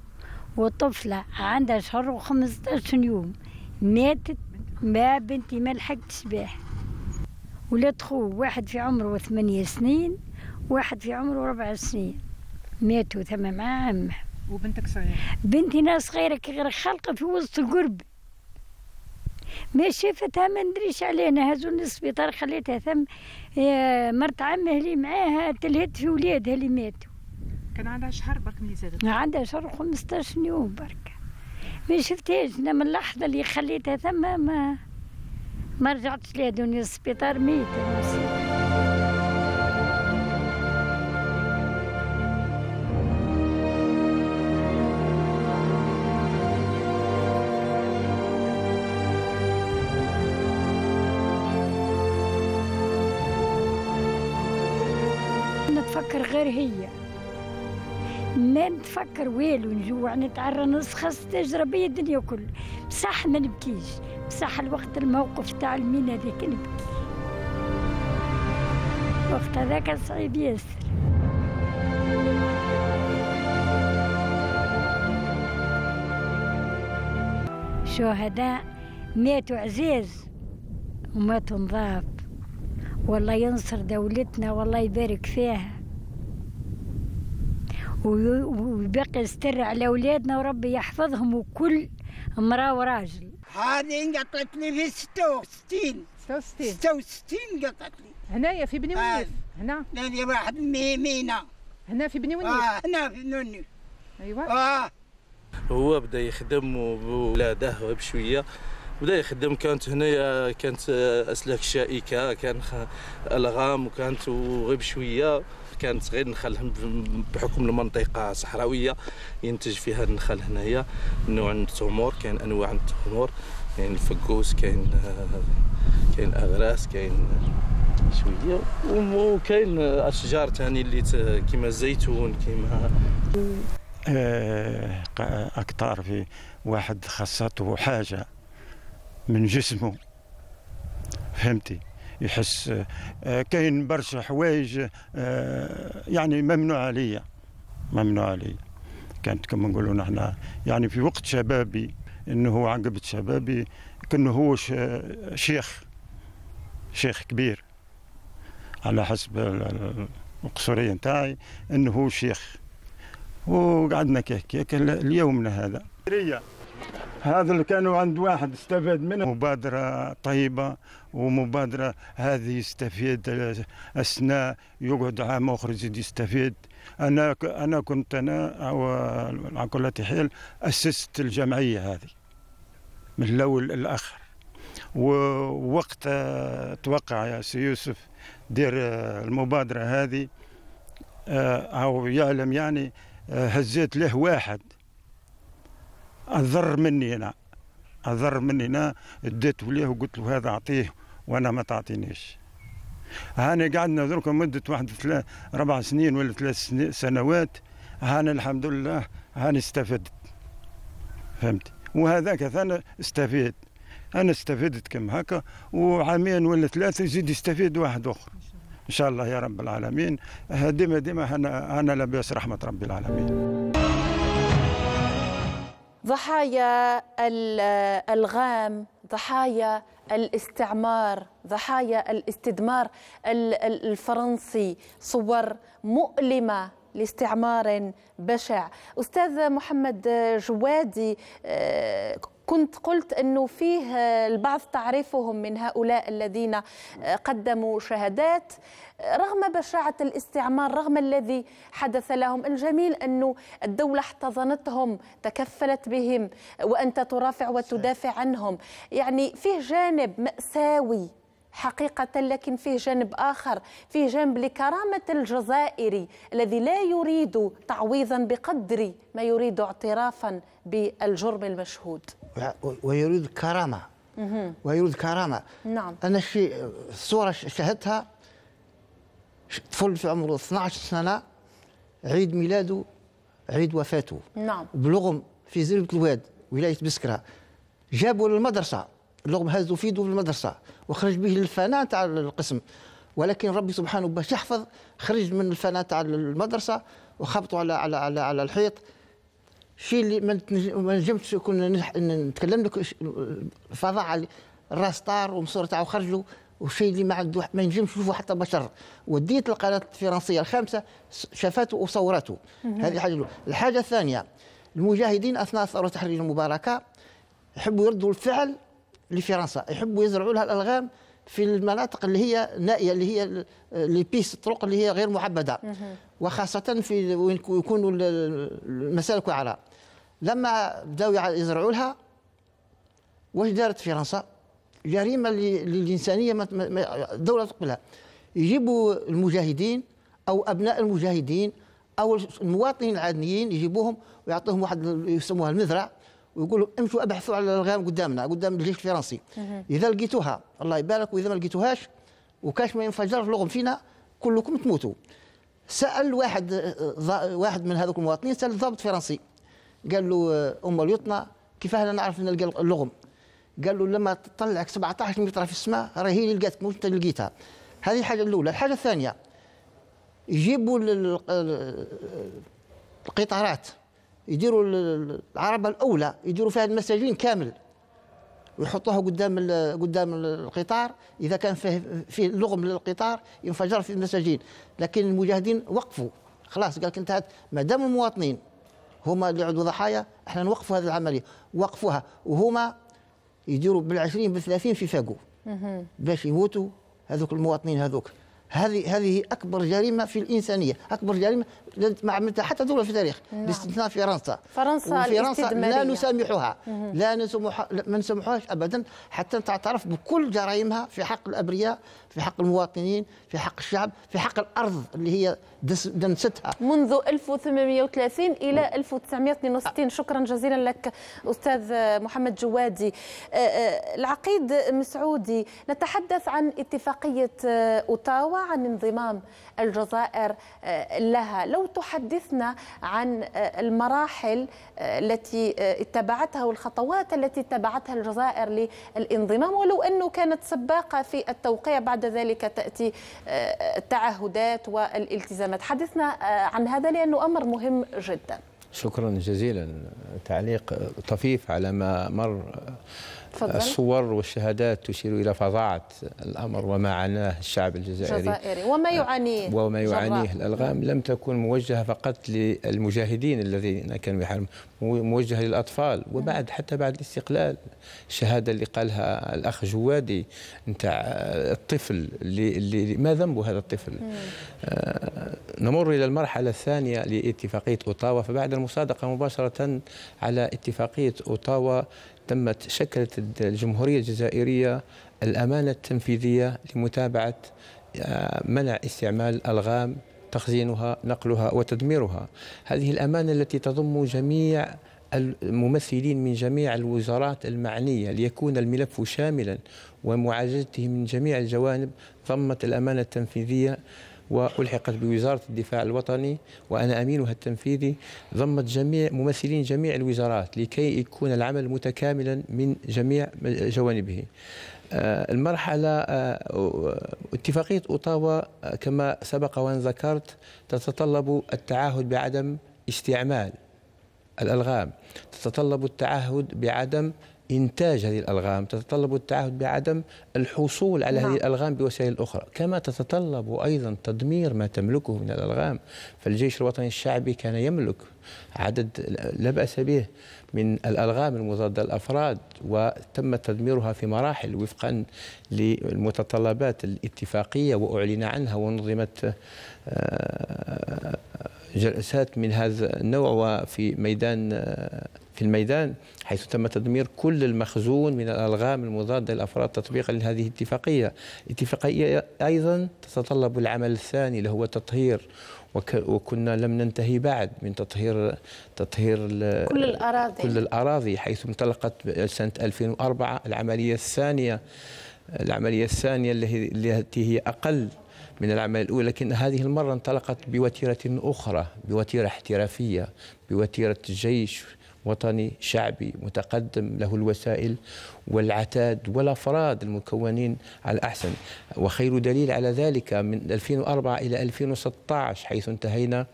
وطفلة عندها شهر وخمسطاش يوم ماتت ما بنتي ما لحقتش باه ولاد خوه واحد في عمره ثمانية سنين واحد في عمره ربع سنين ماتوا ثم مع عمه وبنتك صغيرة انا صغيرة كي غير خلقة في وسط القرب ما شافتها ما ندريش عليها انا هزوني السبيطار خليتها ثم آه، مرت عمه اللي معاها تلهت في ولادها اللي ماتوا كان عندها شهر برك ملي زادت عندها شهر و15 يوم برك ما شفتهاش انا من اللحظه اللي خليتها ثم ما ما رجعتش لها دوني السبيطار ميت غير هي ما نتفكر والو نجوع نتعرى نسخص تجربة الدنيا كل بصح ما نبكيش بصح الوقت الموقف تاع المينا ذاك نبكي الوقت هذاك صعيب ياسر شهداء ماتوا عزيز وماتوا نضاف والله ينصر دولتنا والله يبارك فيها وباقي يستر على اولادنا وربي يحفظهم وكل امراه وراجل هذه انقطعت لي في 66 66 66 لي هنايا في بني آه. ونيف هنا لي واحد ميمينه هنا في بني ونيف آه هنا في بني ونيف ايوا آه. هو بدا يخدم وولاده بشويه بدا يخدم كانت هنايا كانت اسلاك شائكه كان الغام وكانت غير بشويه كانت غير نخل بحكم المنطقه صحراويه ينتج فيها النخل هنايا نوع من التمور كاين انواع من التمور كاين الفكوس كاين آه، كاين اغراس كاين شويه وكاين اشجار ثاني اللي كيما الزيتون كيما آه، اكثر في واحد خاصته حاجه من جسمه فهمتي يحس آه، كاين برشا حوايج آه، يعني ممنوع عليا ممنوع عليا كانت كما نقولوا نحن يعني في وقت شبابي انه هو عقبة شبابي كانه هو شيخ شيخ كبير على حسب القصورية نتاعي انه هو شيخ وقعدنا كهكاك ليومنا هذا هذا اللي كانوا عند واحد استفاد منه مبادرة طيبة ومبادرة هذه يستفيد أثناء يقعد عام آخر يزيد يستفيد أنا أنا كنت أنا على كل حال أسست الجمعية هذه من الأول الآخر ووقت أتوقع يا سي يوسف دير المبادرة هذه آه، أو يعلم يعني آه، هزيت له واحد أضر مني أنا أضر مني أنا اديته ليه وقلت له هذا أعطيه وانا ما تعطينيش هانا قعدنا دركم مدة واحد ثلاث ربع سنين ولا ثلاث سنوات هانا الحمد لله هاني استفدت فهمت وهذاك ثانا استفيد انا استفدت كم هكا وعامين ولا ثلاثه يزيد يستفيد واحد اخر ان شاء الله يا رب العالمين ديما ديما انا انا لاباس رحمه رب العالمين ضحايا الغام ضحايا الاستعمار ضحايا الاستدمار الفرنسي صور مؤلمه لاستعمار بشع استاذ محمد جوادي آه، كنت قلت أنه فيه آه، البعض تعرفهم من هؤلاء الذين آه، قدموا شهادات آه، رغم بشاعة الاستعمار رغم الذي حدث لهم الجميل انه الدولة احتضنتهم تكفلت بهم وأنت ترافع وتدافع عنهم يعني فيه جانب مأساوي حقيقة لكن فيه جانب آخر فيه جانب لكرامة الجزائري الذي لا يريد تعويضا بقدر ما يريد اعترافا بالجرم المشهود ويريد كرامة ويريد كرامة نعم أنا شيء صورة شاهدتها طفل في عمره 12 سنة عيد ميلاده عيد وفاته نعم بلغم في زربة الواد ولاية بسكرة جابوا للمدرسة اللغم هزوا فيدو في المدرسة وخرج به للفناء تاع القسم ولكن ربي سبحانه باش يحفظ خرج من الفناء تاع المدرسة وخبطوا على على على, على الحيط شيء اللي ما نجمتش كنا نتكلم لك فضاء على الراس طار ومصور تاعو خرجوا وشيء اللي ما عنده ما نجمش نشوفه حتى بشر وديت القناه الفرنسيه الخامسه شافته وصورته هذه حاجه لو. الحاجه الثانيه المجاهدين اثناء ثوره التحرير المباركه يحبوا يردوا الفعل لفرنسا يحبوا يزرعوا لها الالغام في المناطق اللي هي نائيه اللي هي لي بيس الطرق اللي هي غير محبده وخاصه في وين يكونوا المسالك وعراء لما بداوا يزرعوا لها واش دارت فرنسا جريمه للانسانيه دوله تقبلها يجيبوا المجاهدين او ابناء المجاهدين او المواطنين العاديين يجيبوهم ويعطوهم واحد يسموها المذرع ويقول لهم امشوا ابحثوا على الغام قدامنا قدام الجيش الفرنسي اذا لقيتوها الله يبارك واذا ما لقيتوهاش وكاش ما ينفجر لغم فينا كلكم تموتوا سال واحد واحد من هذوك المواطنين سال ضابط فرنسي قال له ام اليطنه كيفاه انا نعرف نلقى اللغم قال له لما تطلعك 17 متر في السماء راهي اللي لقاتك مش انت اللي لقيتها هذه الحاجه الاولى الحاجه الثانيه يجيبوا القطارات يديروا العربه الاولى يديروا فيها المساجين كامل ويحطوها قدام قدام القطار اذا كان فيه, فيه لغم للقطار ينفجر في المساجين لكن المجاهدين وقفوا خلاص قال لك انتهت ما دام المواطنين هما اللي عدوا ضحايا احنا نوقفوا هذه العمليه وقفوها وهما يديروا بال20 بال30 في فاقو باش يموتوا هذوك المواطنين هذوك هذه هذه اكبر جريمه في الانسانيه اكبر جريمه ما عملتها حتى دوله في التاريخ نعم. باستثناء فرنسا فرنسا فرنسا لا نسامحها لا نسمح ما نسامحهاش ابدا حتى تعترف بكل جرائمها في حق الابرياء في حق المواطنين في حق الشعب في حق الارض اللي هي دنستها منذ 1830 الى 1962 نعم. شكرا جزيلا لك استاذ محمد جوادي أه، أه، العقيد مسعودي نتحدث عن اتفاقيه أه، اوتاوا وعن انضمام الجزائر آه، لها لو تحدثنا عن آه، المراحل آه، التي اتبعتها والخطوات التي اتبعتها الجزائر للانضمام ولو أنه كانت سباقة في التوقيع بعد ذلك تأتي التعهدات والالتزامات حدثنا عن هذا لأنه أمر مهم جدا شكرا جزيلا تعليق طفيف على ما مر تفضل. الصور والشهادات تشير إلى فظاعة الأمر وما عاناه الشعب الجزائري الجزائري وما أه، يعانيه وما يعانيه الألغام لم تكن موجهة فقط للمجاهدين الذين كانوا يحاربون موجهة للأطفال وبعد حتى بعد الاستقلال الشهادة اللي قالها الأخ جوادي نتاع الطفل اللي, اللي ما ذنبه هذا الطفل آه نمر إلى المرحلة الثانية لاتفاقية أوتاوا فبعد المصادقة مباشرة على اتفاقية أوتاوا تمت شكلت الجمهورية الجزائرية الأمانة التنفيذية لمتابعة آه، منع استعمال ألغام تخزينها نقلها وتدميرها هذه الأمانة التي تضم جميع الممثلين من جميع الوزارات المعنية ليكون الملف شاملا ومعالجته من جميع الجوانب ضمت الأمانة التنفيذية والحقت بوزاره الدفاع الوطني وانا امينها التنفيذي ضمت جميع ممثلين جميع الوزارات لكي يكون العمل متكاملا من جميع جوانبه. آه، المرحلة آه، اتفاقية أوتاوا آه، كما سبق وأن ذكرت تتطلب التعهد بعدم استعمال الألغام تتطلب التعهد بعدم إنتاج هذه الألغام تتطلب التعهد بعدم الحصول على هذه نعم. الألغام بوسائل أخرى كما تتطلب أيضا تدمير ما تملكه من الألغام فالجيش الوطني الشعبي كان يملك عدد لا بأس به من الألغام المضادة للأفراد وتم تدميرها في مراحل وفقا للمتطلبات الاتفاقية وأعلن عنها ونظمت آه، جلسات من هذا النوع وفي ميدان آه، في الميدان حيث تم تدمير كل المخزون من الألغام المضادة للأفراد تطبيقا لهذه الاتفاقية اتفاقية أيضا تتطلب العمل الثاني اللي هو تطهير وكنا لم ننتهي بعد من تطهير تطهير كل الأراضي كل الأراضي حيث انطلقت سنة 2004 العملية الثانية العملية الثانية التي هي أقل من العمل الأولى لكن هذه المرة انطلقت بوتيرة أخرى بوتيرة احترافية بوتيرة جيش وطني شعبي متقدم له الوسائل والعتاد والافراد المكونين على الاحسن وخير دليل على ذلك من 2004 الى 2016 حيث انتهينا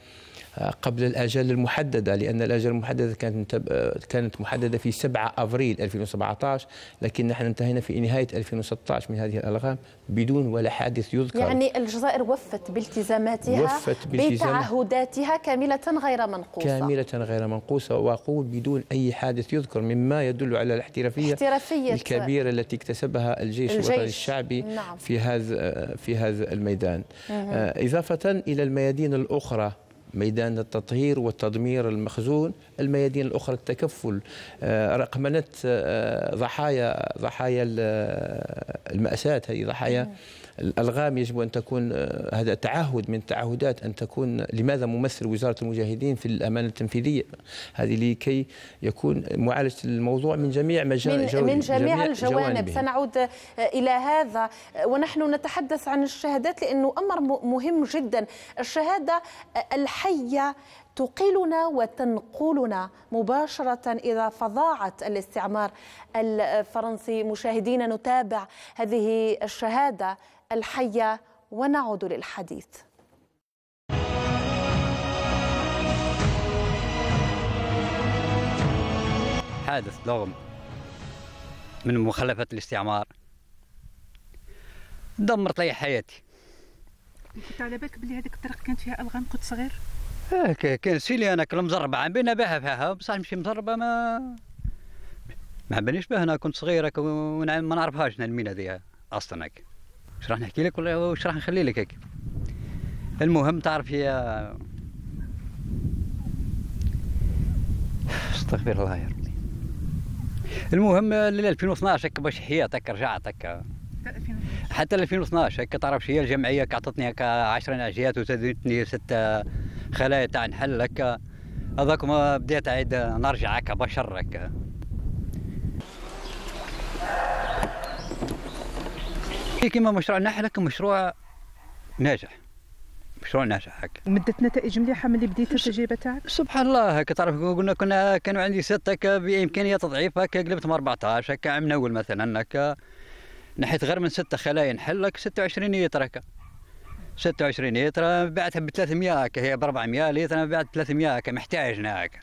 قبل الأجال المحددة لأن الأجال المحددة كانت كانت محددة في 7 أفريل 2017 لكن نحن انتهينا في نهاية 2016 من هذه الألغام بدون ولا حادث يذكر يعني الجزائر وفت بالتزاماتها وفت بتعهداتها كاملة غير منقوصة كاملة غير منقوصة واقول بدون أي حادث يذكر مما يدل على الاحترافية احترافية الكبيرة التي اكتسبها الجيش, الجيش الوطني الشعبي نعم. في هذا في هذا الميدان آه، إضافة إلى الميادين الأخرى ميدان التطهير والتدمير المخزون الميادين الأخرى التكفل آه، رقمنة آه، ضحايا ضحايا آه، المأساة هذه ضحايا نعم. الألغام يجب أن تكون آه، هذا تعهد من التعهدات أن تكون لماذا ممثل وزارة المجاهدين في الأمانة التنفيذية هذه لكي يكون معالجة الموضوع من جميع مجال من, جميع, جميع الجوانب سنعود آه، إلى هذا آه، ونحن نتحدث عن الشهادات لأنه أمر مهم جدا الشهادة الحية تقلنا وتنقلنا مباشرة إلى فظاعة الاستعمار الفرنسي مشاهدينا نتابع هذه الشهادة الحية ونعود للحديث حادث ضغم من مخلفات الاستعمار دمرت لي حياتي كنت على بالك بلي هذيك الطريق كانت فيها الغام كنت صغير اه كان سيلي انا كل مزربه عم بينا بها فيها بصح نمشي مزربه ما ما بانيش بها انا كنت صغير ونعم ما نعرفهاش انا المينا هذيا اصلا هكا واش راح نحكي لك ولا واش راح نخلي لك هيك المهم تعرف هي استغفر الله يا ربي المهم ل 2012 هكا باش حيات هكا رجعت هكا حتى 2012 هكا تعرف هي الجمعيه عطتني هكا 10 نعجيات وزادتني ست خلايا تاع نحل هكا هذاك ما بديت عيد نرجع هكا بشر هكا كما مشروع النحله مشروع ناجح مشروع ناجح هكا مدت نتائج مليحه ملي بديت التجربه تاعك سبحان الله هكا تعرف قلنا كنا كانوا عندي سته هكا بامكانيه تضعيف هكا قلبت 14 هكا عام اول مثلا هكا نحيت غير من سته خلايا نحل هكا 26 لتر هكا 26 لتر بعتها ب 300 هكا هي ب 400 لتر بعت 300 هكا محتاجنا هكا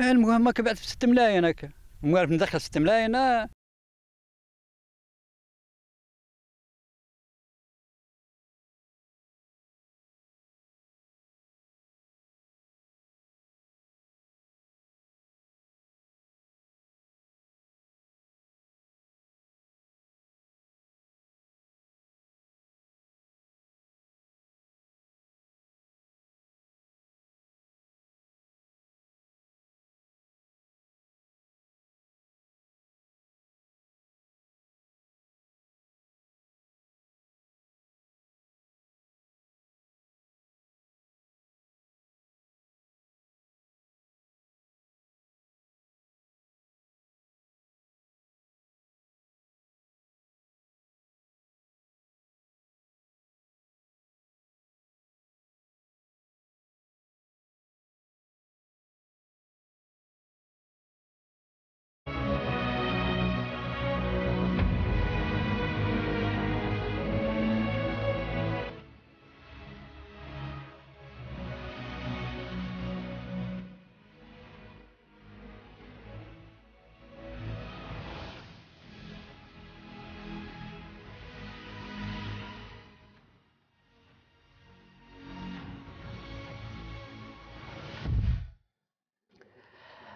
المهم هكا بعت ب 6 ملايين هكا مو عارف ندخل 6 ملايين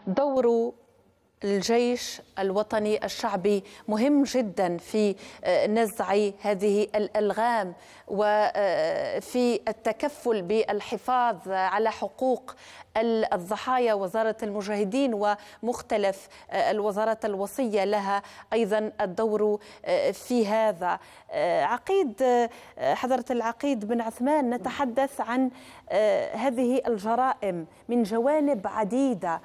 دور الجيش الوطني الشعبي مهم جدا في آه، نزع هذه الالغام وفي آه، التكفل بالحفاظ على حقوق الضحايا وزارة المجاهدين ومختلف آه، الوزارة الوصية لها أيضا الدور آه، في هذا آه، عقيد حضرة العقيد بن عثمان نتحدث عن هذه الجرائم من جوانب عديدة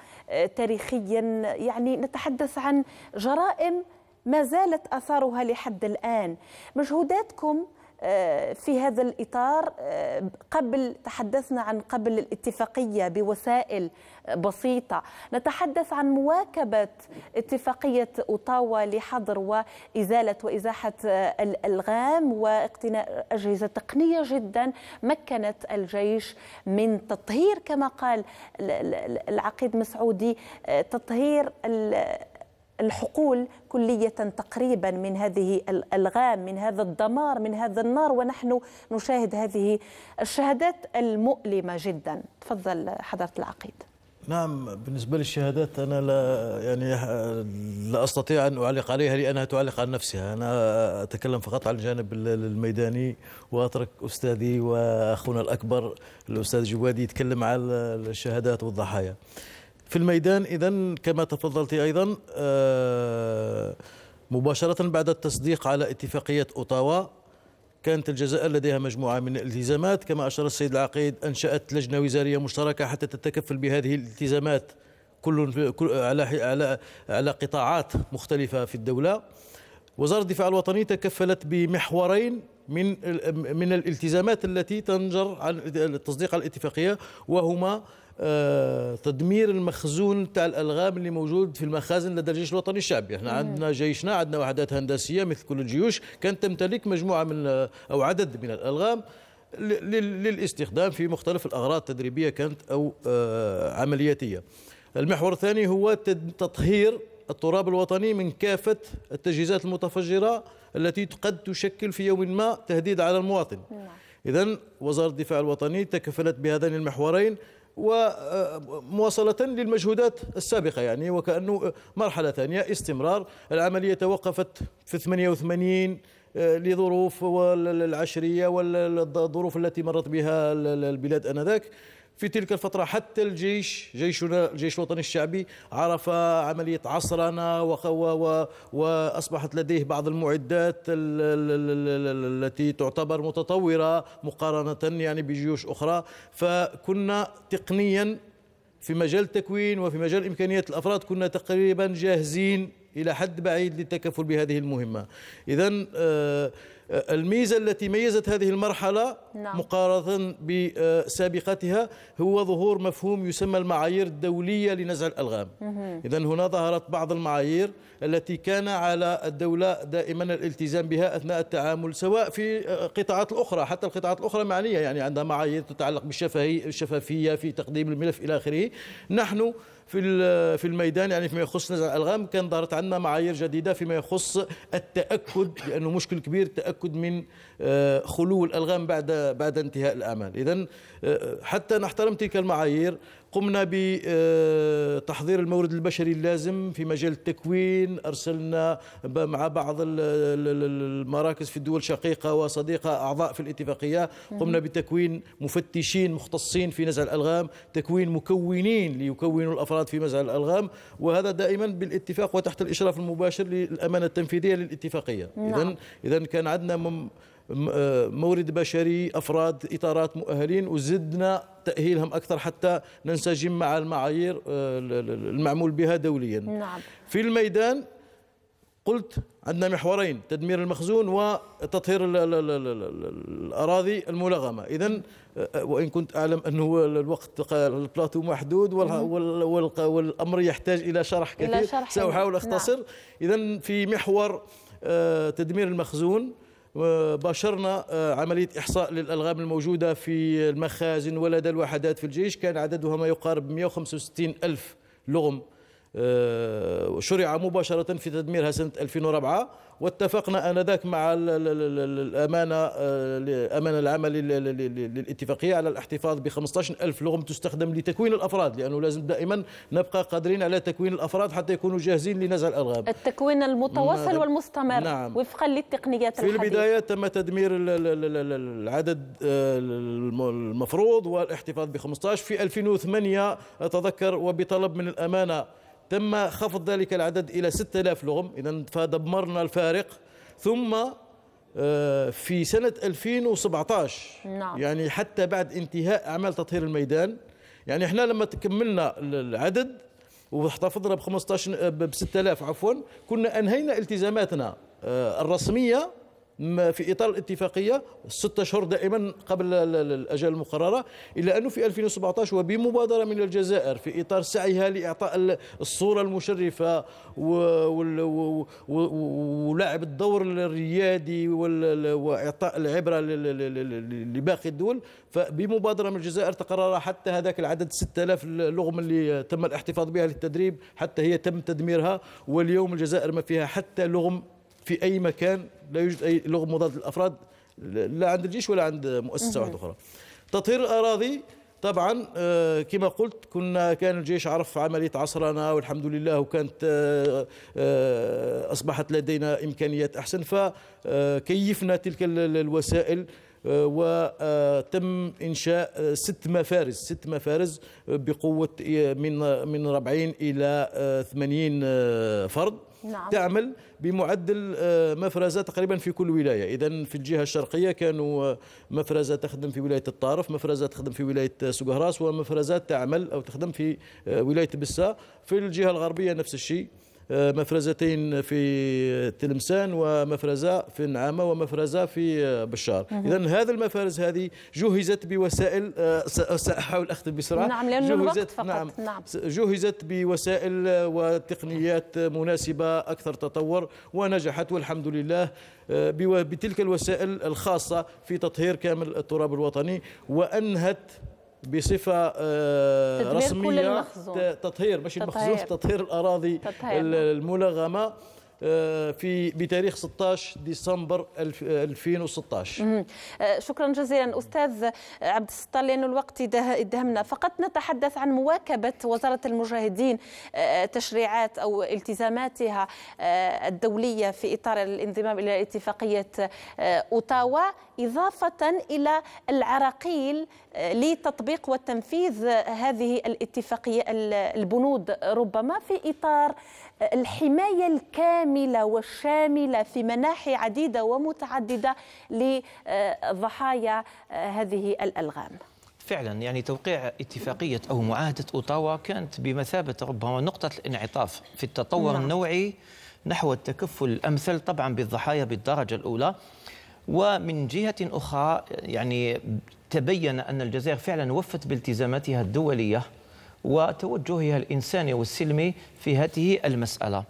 تاريخيا يعني نتحدث عن جرائم ما زالت اثارها لحد الان مجهوداتكم آه، في هذا الإطار آه، قبل تحدثنا عن قبل الاتفاقية بوسائل بسيطة نتحدث عن مواكبة اتفاقية أوطاوا لحظر وإزالة وإزاحة الألغام واقتناء أجهزة تقنية جدا مكنت الجيش من تطهير كما قال العقيد مسعودي آه، تطهير الحقول كلية تقريبا من هذه الألغام من هذا الدمار من هذا النار ونحن نشاهد هذه الشهادات المؤلمة جدا تفضل حضرة العقيد نعم بالنسبة للشهادات أنا لا يعني لا أستطيع أن أعلق عليها لأنها تعلق عن نفسها أنا أتكلم فقط عن الجانب الميداني وأترك أستاذي وأخونا الأكبر الأستاذ جوادي يتكلم عن الشهادات والضحايا في الميدان إذا كما تفضلت أيضا آه، مباشرة بعد التصديق على اتفاقية أوتاوا كانت الجزائر لديها مجموعة من الالتزامات كما أشار السيد العقيد أنشأت لجنة وزارية مشتركة حتى تتكفل بهذه الالتزامات كل على على على قطاعات مختلفة في الدولة وزارة الدفاع الوطني تكفلت بمحورين من من الالتزامات التي تنجر عن التصديق على الاتفاقيه وهما آه، تدمير المخزون تاع الالغام اللي موجود في المخازن لدى الجيش الوطني الشعبي احنا عندنا جيشنا عندنا وحدات هندسيه مثل كل الجيوش كانت تمتلك مجموعه من آه، او عدد من الالغام للاستخدام في مختلف الاغراض التدريبيه كانت او آه، عملياتيه المحور الثاني هو تطهير التراب الوطني من كافه التجهيزات المتفجره التي قد تشكل في يوم ما تهديد على المواطن نعم. إذا وزارة الدفاع الوطني تكفلت بهذين المحورين ومواصلة آه، للمجهودات السابقة يعني وكأنه آه، مرحلة ثانية استمرار العملية توقفت في 88 آه، لظروف العشرية والظروف التي مرت بها البلاد آنذاك في تلك الفترة حتى الجيش جيشنا الجيش الوطني الشعبي عرف عملية عصرنا وأصبحت لديه بعض المعدات التي تعتبر متطورة مقارنة يعني بجيوش أخرى فكنا تقنيا في مجال التكوين وفي مجال إمكانيات الأفراد كنا تقريبا جاهزين إلى حد بعيد للتكفل بهذه المهمة إذا آه، الميزة التي ميزت هذه المرحلة نعم. مقارنة بسابقتها هو ظهور مفهوم يسمى المعايير الدولية لنزع الألغام إذا هنا ظهرت بعض المعايير التي كان على الدولة دائما الالتزام بها أثناء التعامل سواء في قطاعات الأخرى حتى القطاعات الأخرى معنية يعني عندها معايير تتعلق بالشفافية في تقديم الملف إلى آخره نحن في في الميدان يعني فيما يخص نزع الالغام كان ظهرت عندنا معايير جديده فيما يخص التاكد لانه مشكل كبير التاكد من آه، خلو الالغام بعد بعد انتهاء الاعمال اذا آه، حتى نحترم تلك المعايير قمنا بتحضير المورد البشري اللازم في مجال التكوين ارسلنا مع بعض المراكز في الدول الشقيقه وصديقه اعضاء في الاتفاقيه قمنا بتكوين مفتشين مختصين في نزع الالغام تكوين مكونين ليكونوا الافراد في نزع الالغام وهذا دائما بالاتفاق وتحت الاشراف المباشر للامانه التنفيذيه للاتفاقيه اذا نعم. اذا كان عندنا آه، مورد بشري افراد اطارات مؤهلين وزدنا تاهيلهم اكثر حتى ننسجم مع المعايير آه، المعمول بها دوليا نعم. في الميدان قلت عندنا محورين تدمير المخزون وتطهير الاراضي الملغمه اذا آه، وان كنت اعلم انه الوقت البلاتو محدود والامر يحتاج الى شرح كثير ساحاول نعم. اختصر اذا في محور تدمير المخزون باشرنا آه، عملية إحصاء للألغام الموجودة في المخازن ولدى الوحدات في الجيش كان عددها ما يقارب 165 ألف لغم آه، شرع مباشرة في تدميرها سنة 2004 واتفقنا آنذاك مع الأمانة الأمانة آه، العامة للاتفاقية على الاحتفاظ ب 15 ألف لغم تستخدم لتكوين الأفراد لأنه لازم دائما نبقى قادرين على تكوين الأفراد حتى يكونوا جاهزين لنزع الألغام التكوين المتواصل نعم. والمستمر نعم. وفقا للتقنيات في البداية تم تدمير العدد آه، المفروض والاحتفاظ ب 15 في 2008 أتذكر وبطلب من الأمانة تم خفض ذلك العدد إلى 6000 لغم إذا فدمرنا الفارق ثم آه، في سنة 2017 نعم. يعني حتى بعد انتهاء أعمال تطهير الميدان يعني احنا لما تكملنا العدد واحتفظنا ب 15 ب 6000 عفوا كنا انهينا التزاماتنا آه، الرسميه في اطار الاتفاقيه ست اشهر دائما قبل الاجل المقرره الا انه في 2017 وبمبادره من الجزائر في اطار سعيها لاعطاء الصوره المشرفه ولعب الدور الريادي واعطاء العبره لباقي الدول فبمبادره من الجزائر تقرر حتى هذاك العدد 6000 لغم اللي تم الاحتفاظ بها للتدريب حتى هي تم تدميرها واليوم الجزائر ما فيها حتى لغم في اي مكان لا يوجد اي لغه مضاد للافراد لا عند الجيش ولا عند مؤسسه واحده اخرى تطهير الاراضي طبعا آه، كما قلت كنا كان الجيش عرف عمليه عصرنا والحمد لله وكانت آه، آه، اصبحت لدينا امكانيات احسن فكيفنا تلك الوسائل وتم انشاء ست مفارز ست مفارز بقوه من من 40 الى 80 فرد نعم. تعمل بمعدل آه، مفرزة تقريبا في كل ولاية إذا في الجهة الشرقية كانوا آه، مفرزة تخدم في ولاية الطارف مفرزة تخدم في ولاية آه، سقهراس ومفرزات تعمل أو تخدم في ولاية بسا في الجهة الغربية نفس الشيء مفرزتين في تلمسان ومفرزة في النعامة ومفرزة في بشار إذا هذا المفارز هذه جهزت بوسائل آه، سأحاول أختم بسرعة نعم لأن جهزت الوقت فقط نعم, نعم. جهزت بوسائل وتقنيات مناسبة أكثر تطور ونجحت والحمد لله آه، بتلك الوسائل الخاصة في تطهير كامل التراب الوطني وأنهت بصفه آه، رسميه تطهير مش المخزون تطهير الاراضي تطهير. الملغمه آه، في بتاريخ 16 ديسمبر 2016 آه، آه، شكرا جزيلا استاذ عبد الستار لانه الوقت دهمنا فقط نتحدث عن مواكبه وزاره المجاهدين تشريعات او التزاماتها الدوليه في اطار الانضمام الى اتفاقيه اوتاوا اضافه الى العراقيل لتطبيق وتنفيذ هذه الاتفاقيه البنود ربما في اطار الحماية الكاملة والشاملة في مناحي عديدة ومتعددة لضحايا آه، هذه الألغام فعلا يعني توقيع اتفاقية أو معاهدة أوتاوا كانت بمثابة ربما نقطة الانعطاف في التطور نعم. النوعي نحو التكفل الأمثل طبعا بالضحايا بالدرجة الأولى ومن جهة أخرى يعني تبين أن الجزائر فعلا وفت بالتزاماتها الدولية وتوجهها الإنساني والسلمي في هذه المسألة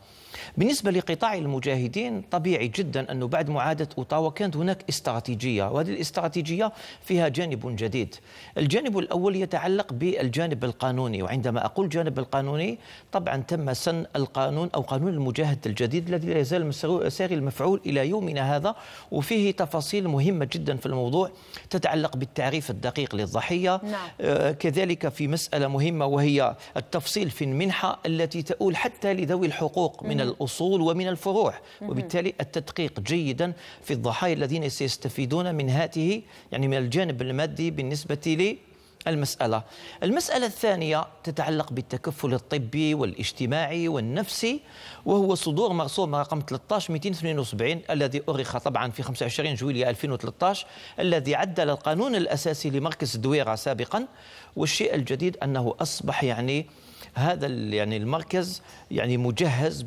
بالنسبة لقطاع المجاهدين طبيعي جدا أنه بعد معاهدة أوتاوا كانت هناك استراتيجية وهذه الاستراتيجية فيها جانب جديد الجانب الأول يتعلق بالجانب القانوني وعندما أقول جانب القانوني طبعا تم سن القانون أو قانون المجاهد الجديد الذي لا يزال ساري المفعول إلى يومنا هذا وفيه تفاصيل مهمة جدا في الموضوع تتعلق بالتعريف الدقيق للضحية نعم. آه كذلك في مسألة مهمة وهي التفصيل في المنحة التي تؤول حتى لذوي الحقوق من من الأصول ومن الفروع وبالتالي التدقيق جيدا في الضحايا الذين سيستفيدون من هاته يعني من الجانب المادي بالنسبة لي المسألة المسألة الثانية تتعلق بالتكفل الطبي والاجتماعي والنفسي وهو صدور مرسوم رقم 13272 الذي أرخ طبعا في 25 جويلية 2013 الذي عدل القانون الأساسي لمركز دويرة سابقا والشيء الجديد أنه أصبح يعني هذا يعني المركز يعني مجهز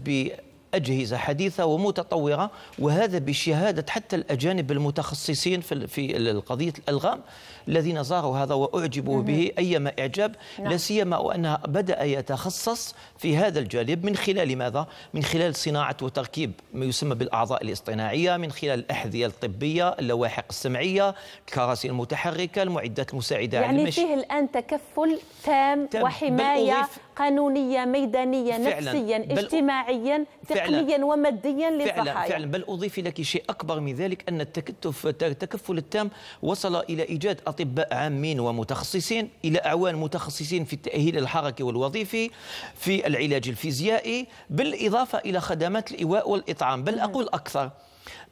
أجهزة حديثة ومتطورة وهذا بشهادة حتى الأجانب المتخصصين في في قضية الألغام الذين زاروا هذا وأعجبوا به أيما إعجاب نعم. لا سيما وأنها بدأ يتخصص في هذا الجانب من خلال ماذا؟ من خلال صناعة وتركيب ما يسمى بالأعضاء الاصطناعية من خلال الأحذية الطبية اللواحق السمعية الكراسي المتحركة المعدات المساعدة يعني على المشي يعني فيه الآن تكفل تام, تام وحماية قانونيه ميدانيه فعلا نفسيا اجتماعيا تقنيا وماديا للضحايا فعلا بل اضيف لك شيء اكبر من ذلك ان التكتف التكفل التام وصل الى ايجاد اطباء عامين ومتخصصين الى اعوان متخصصين في التاهيل الحركي والوظيفي في العلاج الفيزيائي بالاضافه الى خدمات الايواء والاطعام بل اقول اكثر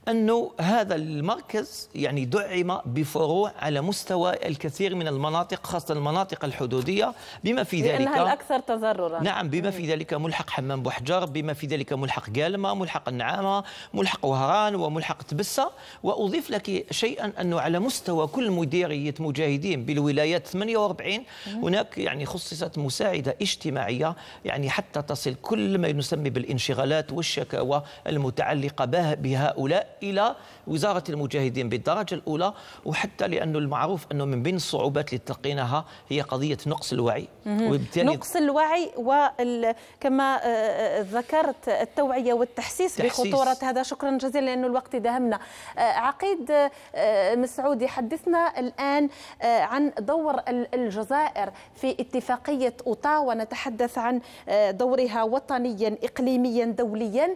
أنه هذا المركز يعني دعم بفروع على مستوى الكثير من المناطق خاصة المناطق الحدودية بما في ذلك لأنها الأكثر تضررا نعم بما في ذلك ملحق حمام بوحجر بما في ذلك ملحق قالمة ملحق النعامة ملحق وهران وملحق تبسة وأضيف لك شيئا أنه على مستوى كل مديرية مجاهدين بالولايات 48 هناك يعني خصصت مساعدة اجتماعية يعني حتى تصل كل ما نسمي بالانشغالات والشكاوى المتعلقة بهؤلاء ila وزارة المجاهدين بالدرجة الأولى وحتى لأنه المعروف أنه من بين الصعوبات اللي تلقيناها هي قضية نقص الوعي وبالتالي نقص الوعي وكما آه، آه، ذكرت التوعية والتحسيس تحسيس. بخطورة هذا شكرا جزيلا لأنه الوقت داهمنا آه، عقيد مسعود يحدثنا الآن عن دور الجزائر في اتفاقية أوطا نتحدث عن دورها وطنيا إقليميا دوليا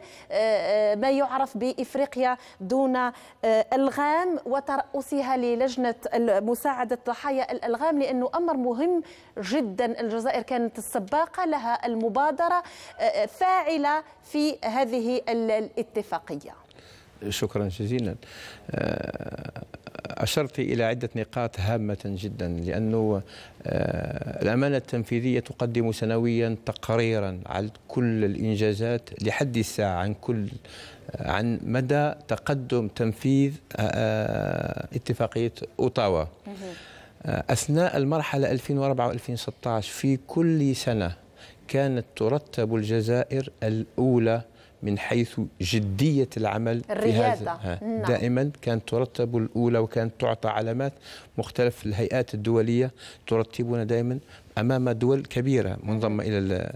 ما يعرف بإفريقيا دون آه، الغام وترأسها للجنه مساعده ضحايا الالغام لانه امر مهم جدا الجزائر كانت السباقه لها المبادره آه، آه، فاعله في هذه الاتفاقيه شكرا جزيلا آه، أشرت إلى عدة نقاط هامة جدا لأنه آه، الأمانة التنفيذية تقدم سنويا تقريرا عن كل الإنجازات لحد الساعة عن كل آه، عن مدى تقدم تنفيذ اتفاقية أوتاوا أثناء المرحلة 2004 و2016 في كل سنة كانت ترتب الجزائر الأولى من حيث جدية العمل الريادة في هذا نعم. دائما كانت ترتب الأولى وكانت تعطى علامات مختلف الهيئات الدولية ترتبنا دائما امام دول كبيره منضمه الى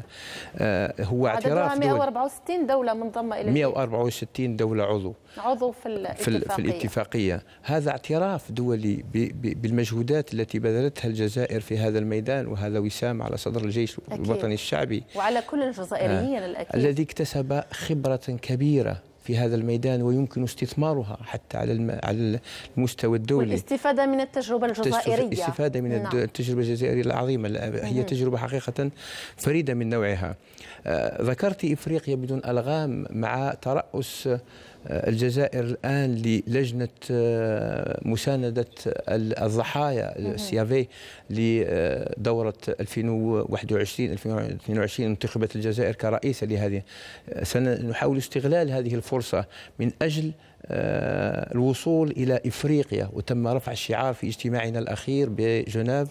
آه، هو اعتراف دول 164 دوله منضمه الى 164 دوله عضو عضو في الاتفاقيه, في الاتفاقية. هذا اعتراف دولي بالمجهودات التي بذلتها الجزائر في هذا الميدان وهذا وسام على صدر الجيش أكيد. الوطني الشعبي وعلى كل الجزائريين آه الذي اكتسب خبره كبيره في هذا الميدان ويمكن استثمارها حتى على على المستوى الدولي والاستفاده من التجربه الجزائريه الاستفاده من نعم. التجربه الجزائريه العظيمه هي تجربه حقيقه فريده من نوعها آه، ذكرت افريقيا بدون الغام مع ترأس آه، الجزائر الآن للجنة آه، مساندة الضحايا السيافي لدورة 2021 2022 انتخبت الجزائر كرئيسة لهذه سنحاول استغلال هذه الفرصة من أجل آه، الوصول إلى إفريقيا وتم رفع الشعار في اجتماعنا الأخير بجنيف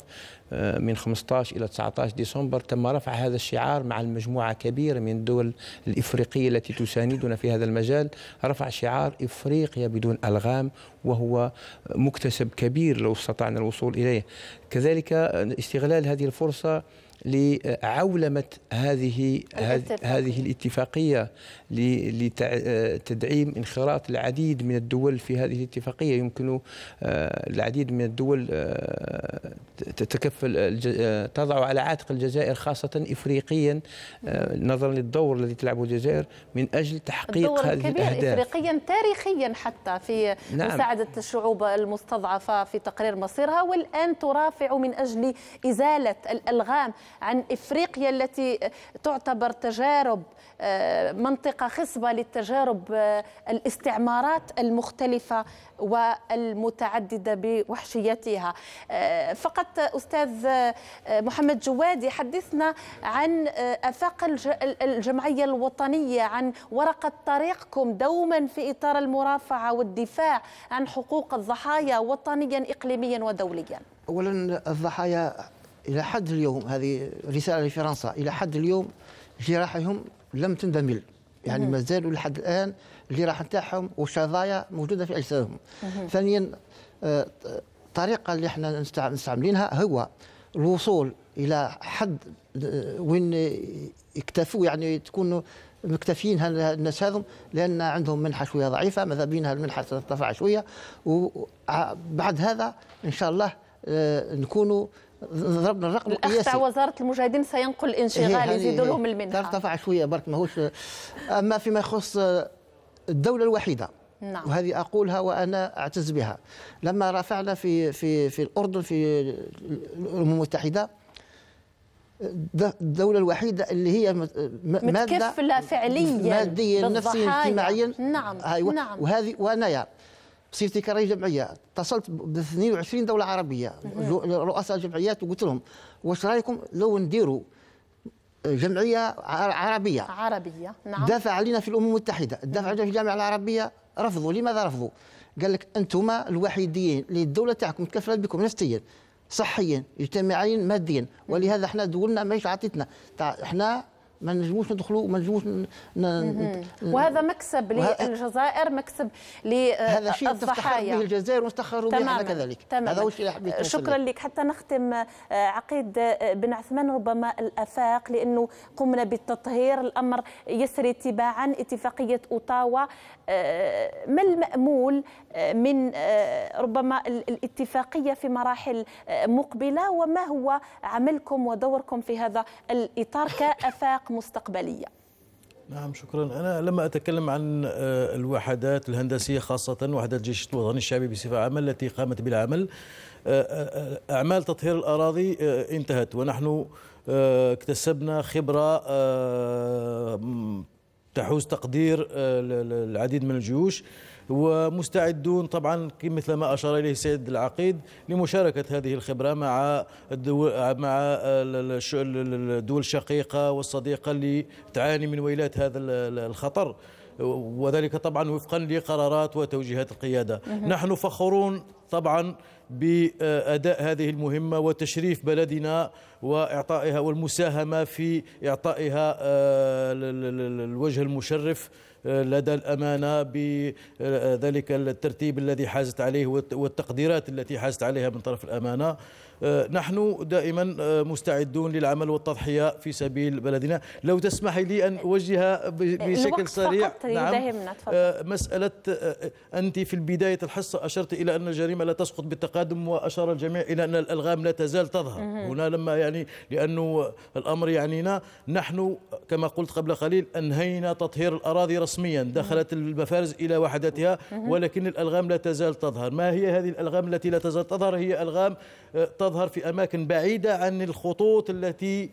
آه، من 15 إلى 19 ديسمبر تم رفع هذا الشعار مع المجموعة كبيرة من الدول الإفريقية التي تساندنا في هذا المجال رفع شعار إفريقيا بدون ألغام وهو مكتسب كبير لو استطعنا الوصول إليه كذلك آه، استغلال هذه الفرصة لعولمه هذه هذه الاتفاقيه لتدعيم آه، انخراط العديد من الدول في هذه الاتفاقيه يمكن آه، العديد من الدول آه، تتكفل تضع على عاتق الجزائر خاصه افريقيا نظرا للدور الذي تلعبه الجزائر من اجل تحقيق هذه الكبير الاهداف افريقيا تاريخيا حتى في نعم. مساعده الشعوب المستضعفه في تقرير مصيرها والان ترافع من اجل ازاله الالغام عن إفريقيا التي تعتبر تجارب آه، منطقة خصبة للتجارب آه، الاستعمارات المختلفة والمتعددة بوحشيتها آه، فقط أستاذ محمد جوادي حدثنا عن أفاق الجمعية الوطنية عن ورقة طريقكم دوما في إطار المرافعة والدفاع عن حقوق الضحايا وطنيا إقليميا ودوليا أولا الضحايا إلى حد اليوم هذه رسالة لفرنسا إلى حد اليوم جراحهم لم تندمل يعني مازالوا لحد الآن الجراح نتاعهم وشظايا موجودة في أجسادهم ثانيا الطريقة آه، اللي احنا مستعملينها هو الوصول إلى حد آه، وين يكتفوا يعني تكون مكتفيين الناس هذم لان عندهم منحه شويه ضعيفه ماذا بينها المنحه ترتفع شويه وبعد هذا ان شاء الله آه، نكونوا ضربنا الرقم القياسي تاع وزاره المجاهدين سينقل الانشغال يزيدوا لهم المنحه ترتفع شويه برك ماهوش اما فيما يخص الدوله الوحيده نعم. وهذه اقولها وانا اعتز بها لما رفعنا في في في الاردن في الامم المتحده الدولة الوحيدة اللي هي مادة متكفلة فعليا ماديا نفسيا اجتماعيا نعم أيوة. نعم وهذه وأنايا بصفتي كرئيس جمعيه اتصلت ب 22 دوله عربيه رؤساء جمعيات وقلت لهم واش رايكم لو نديروا جمعيه عربيه عربيه نعم دافع علينا في الامم المتحده دافع علينا في الجامعه العربيه رفضوا لماذا رفضوا قال لك انتم الوحيدين اللي الدوله تاعكم تكفلت بكم نفسيا صحيا اجتماعيا ماديا ولهذا احنا دولنا ماهيش عطيتنا احنا ما نجموش ندخلوا ما نجموش ن... ن... وهذا مكسب للجزائر مكسب للضحايا هذا شيء تفتخر به الجزائر ونفتخر به كذلك تماما. هذا هو الشيء اللي شكرا لك حتى نختم آه، عقيد آه، بن عثمان ربما الافاق لانه قمنا بالتطهير الامر يسري تباعا اتفاقيه اوتاوا آه، ما المأمول آه، من آه، ربما الاتفاقية في مراحل مقبلة وما هو عملكم ودوركم في هذا الإطار كأفاق مستقبلية نعم شكرا أنا لما أتكلم عن الوحدات الهندسية خاصة وحدات الجيش الوطني الشعبي بصفة عامة التي قامت بالعمل أعمال تطهير الأراضي انتهت ونحن اكتسبنا خبرة تحوز تقدير آه، العديد من الجيوش ومستعدون طبعا مثل ما اشار اليه السيد العقيد لمشاركه هذه الخبره مع الدول مع آه، الدول الشقيقه والصديقه اللي تعاني من ويلات هذا الخطر وذلك طبعا وفقا لقرارات وتوجيهات القياده نحن فخورون طبعا باداء هذه المهمه وتشريف بلدنا واعطائها والمساهمه في اعطائها آه، الوجه المشرف آه، لدى الامانه بذلك الترتيب الذي حازت عليه والتقديرات التي حازت عليها من طرف الامانه آه، نحن دائما مستعدون للعمل والتضحيه في سبيل بلدنا لو تسمحي لي ان اوجه بشكل سريع نعم مساله انت في بدايه الحصه اشرت الى ان الجريمه الكلمة لا تسقط بالتقادم وأشار الجميع إلى أن الألغام لا تزال تظهر هنا لما يعني لأنه الأمر يعنينا نحن كما قلت قبل قليل أنهينا تطهير الأراضي رسميا دخلت المفارز إلى وحدتها ولكن الألغام لا تزال تظهر ما هي هذه الألغام التي لا تزال تظهر هي ألغام آه، تظهر في أماكن بعيدة عن الخطوط التي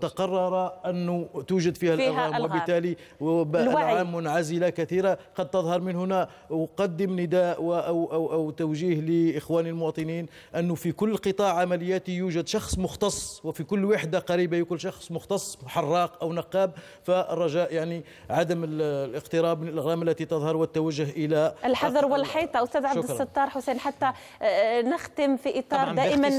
تقرر أن توجد فيها, فيها الألغام وبالتالي ألعاب منعزلة كثيرة قد تظهر من هنا أقدم نداء أو, أو, أو توجيه لإخوان المواطنين أنه في كل قطاع عملياتي يوجد شخص مختص وفي كل وحدة قريبة يكون شخص مختص حراق أو نقاب فالرجاء يعني عدم الاقتراب من الألغام التي تظهر والتوجه إلى الحذر والحيطة أستاذ عبد الستار حسين حتى آه، نختم في إطار دائما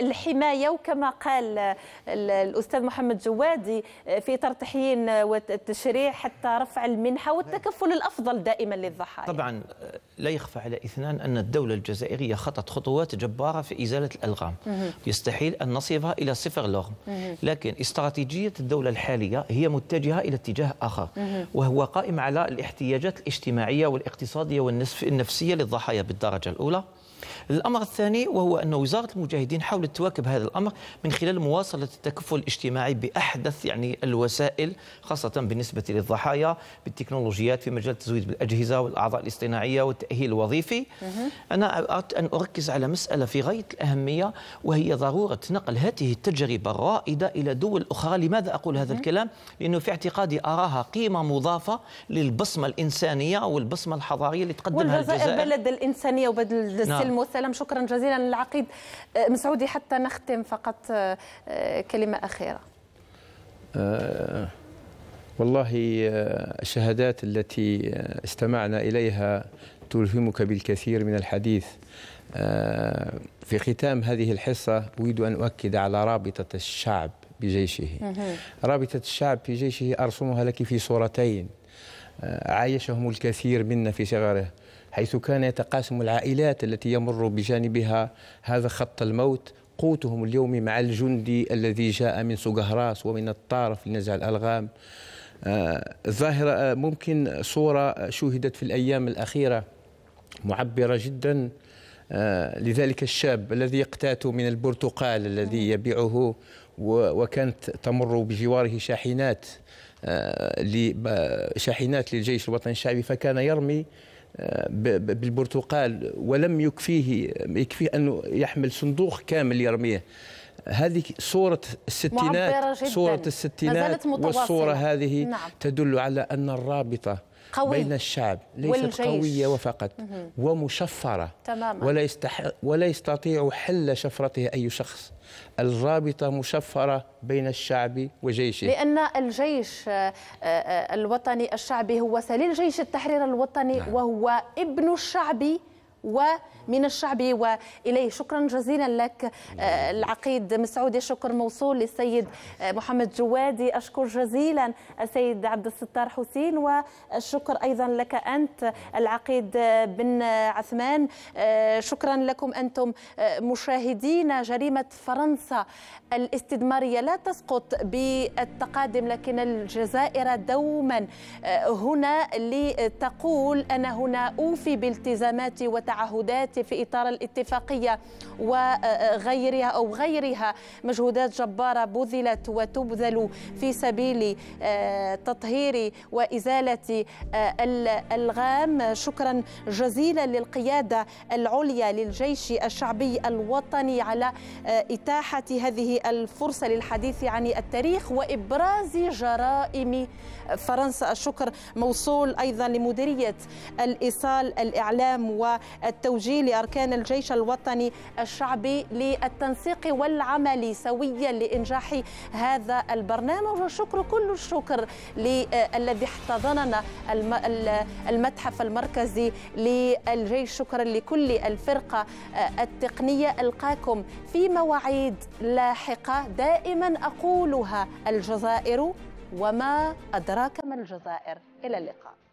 الحماية وكما قال الاستاذ محمد جوادي آه، في اطار تحيين آه، والتشريع حتى رفع المنحه والتكفل الافضل دائما للضحايا. طبعا آه، لا يخفى على اثنان ان الدوله الجزائريه خطت خطوات جباره في ازاله الالغام يستحيل ان نصفها الى صفر لغم لكن استراتيجيه الدوله الحاليه هي متجهه الى اتجاه اخر وهو قائم على الاحتياجات الاجتماعيه والاقتصاديه والنفسيه للضحايا بالدرجه الاولى الامر الثاني وهو ان وزاره المجاهدين حاولت تواكب هذا الامر من خلال مواصله التكفل الاجتماعي باحدث يعني الوسائل خاصه بالنسبه للضحايا بالتكنولوجيات في مجال التزويد بالاجهزه والاعضاء الاصطناعيه والتاهيل الوظيفي انا اردت ان اركز على مساله في غايه الاهميه وهي ضروره نقل هذه التجربه الرائده الى دول اخرى لماذا اقول هذا الكلام لانه في اعتقادي اراها قيمه مضافه للبصمه الانسانيه والبصمه الحضاريه اللي تقدمها الجزائر والجزائر بلد الانسانيه وبلد نعم. السلم السلام والسلام شكرا جزيلا للعقيد آه، مسعودي حتى نختم فقط آه، آه، كلمة أخيرة والله الشهادات التي استمعنا إليها تلهمك بالكثير من الحديث في ختام هذه الحصة أريد أن أؤكد على رابطة الشعب بجيشه رابطة الشعب بجيشه أرسمها لك في صورتين عايشهم الكثير منا في صغره حيث كان يتقاسم العائلات التي يمر بجانبها هذا خط الموت قوتهم اليوم مع الجندي الذي جاء من سقهراس ومن الطارف لنزع الألغام آه، ظاهرة آه، ممكن صورة شوهدت في الأيام الأخيرة معبرة جدا آه، لذلك الشاب الذي يقتات من البرتقال الذي يبيعه وكانت تمر بجواره شاحنات شاحنات للجيش الوطني الشعبي فكان يرمي بالبرتقال ولم يكفيه يكفيه انه يحمل صندوق كامل يرميه هذه صورة الستينات صورة الستينات والصورة هذه نعم. تدل على أن الرابطة قوي بين الشعب ليست والجيش. قوية وفقط ومشفرة تماما ولا, يستح... ولا يستطيع حل شفرتها أي شخص الرابطة مشفرة بين الشعب وجيشه لأن الجيش آه، آه، آه، الوطني الشعبي هو سليل جيش التحرير الوطني نعم. وهو ابن الشعب ومن الشعب واليه شكرا جزيلا لك آه، نعم، نعم. العقيد مسعودي شكر موصول للسيد آه، محمد جوادي اشكر جزيلا السيد عبد الستار حسين والشكر ايضا لك انت العقيد آه، بن عثمان شكرا لكم انتم مشاهدين جريمه فرنسا الاستثمارية لا تسقط بالتقادم لكن الجزائر دوما آه، هنا لتقول أنا هنا أوفي بالتزاماتي وتعهداتي في إطار الاتفاقية وغيرها أو غيرها مجهودات جبارة بذلت وتبذل في سبيل آه، تطهير وإزالة آه، الألغام شكرا جزيلا للقيادة العليا للجيش الشعبي الوطني على إتاحة هذه الفرصة للحديث عن التاريخ وإبراز جرائم فرنسا الشكر موصول أيضا لمديرية الإيصال الإعلام والتوجيه لأركان الجيش الوطني الشعبي للتنسيق والعمل سويا لإنجاح هذا البرنامج والشكر كل الشكر الذي احتضننا المتحف المركزي للجيش شكرا لكل الفرقة التقنية ألقاكم في مواعيد لاحقة لاحقة دائما أقولها الجزائر وما أدراك ما الجزائر إلى اللقاء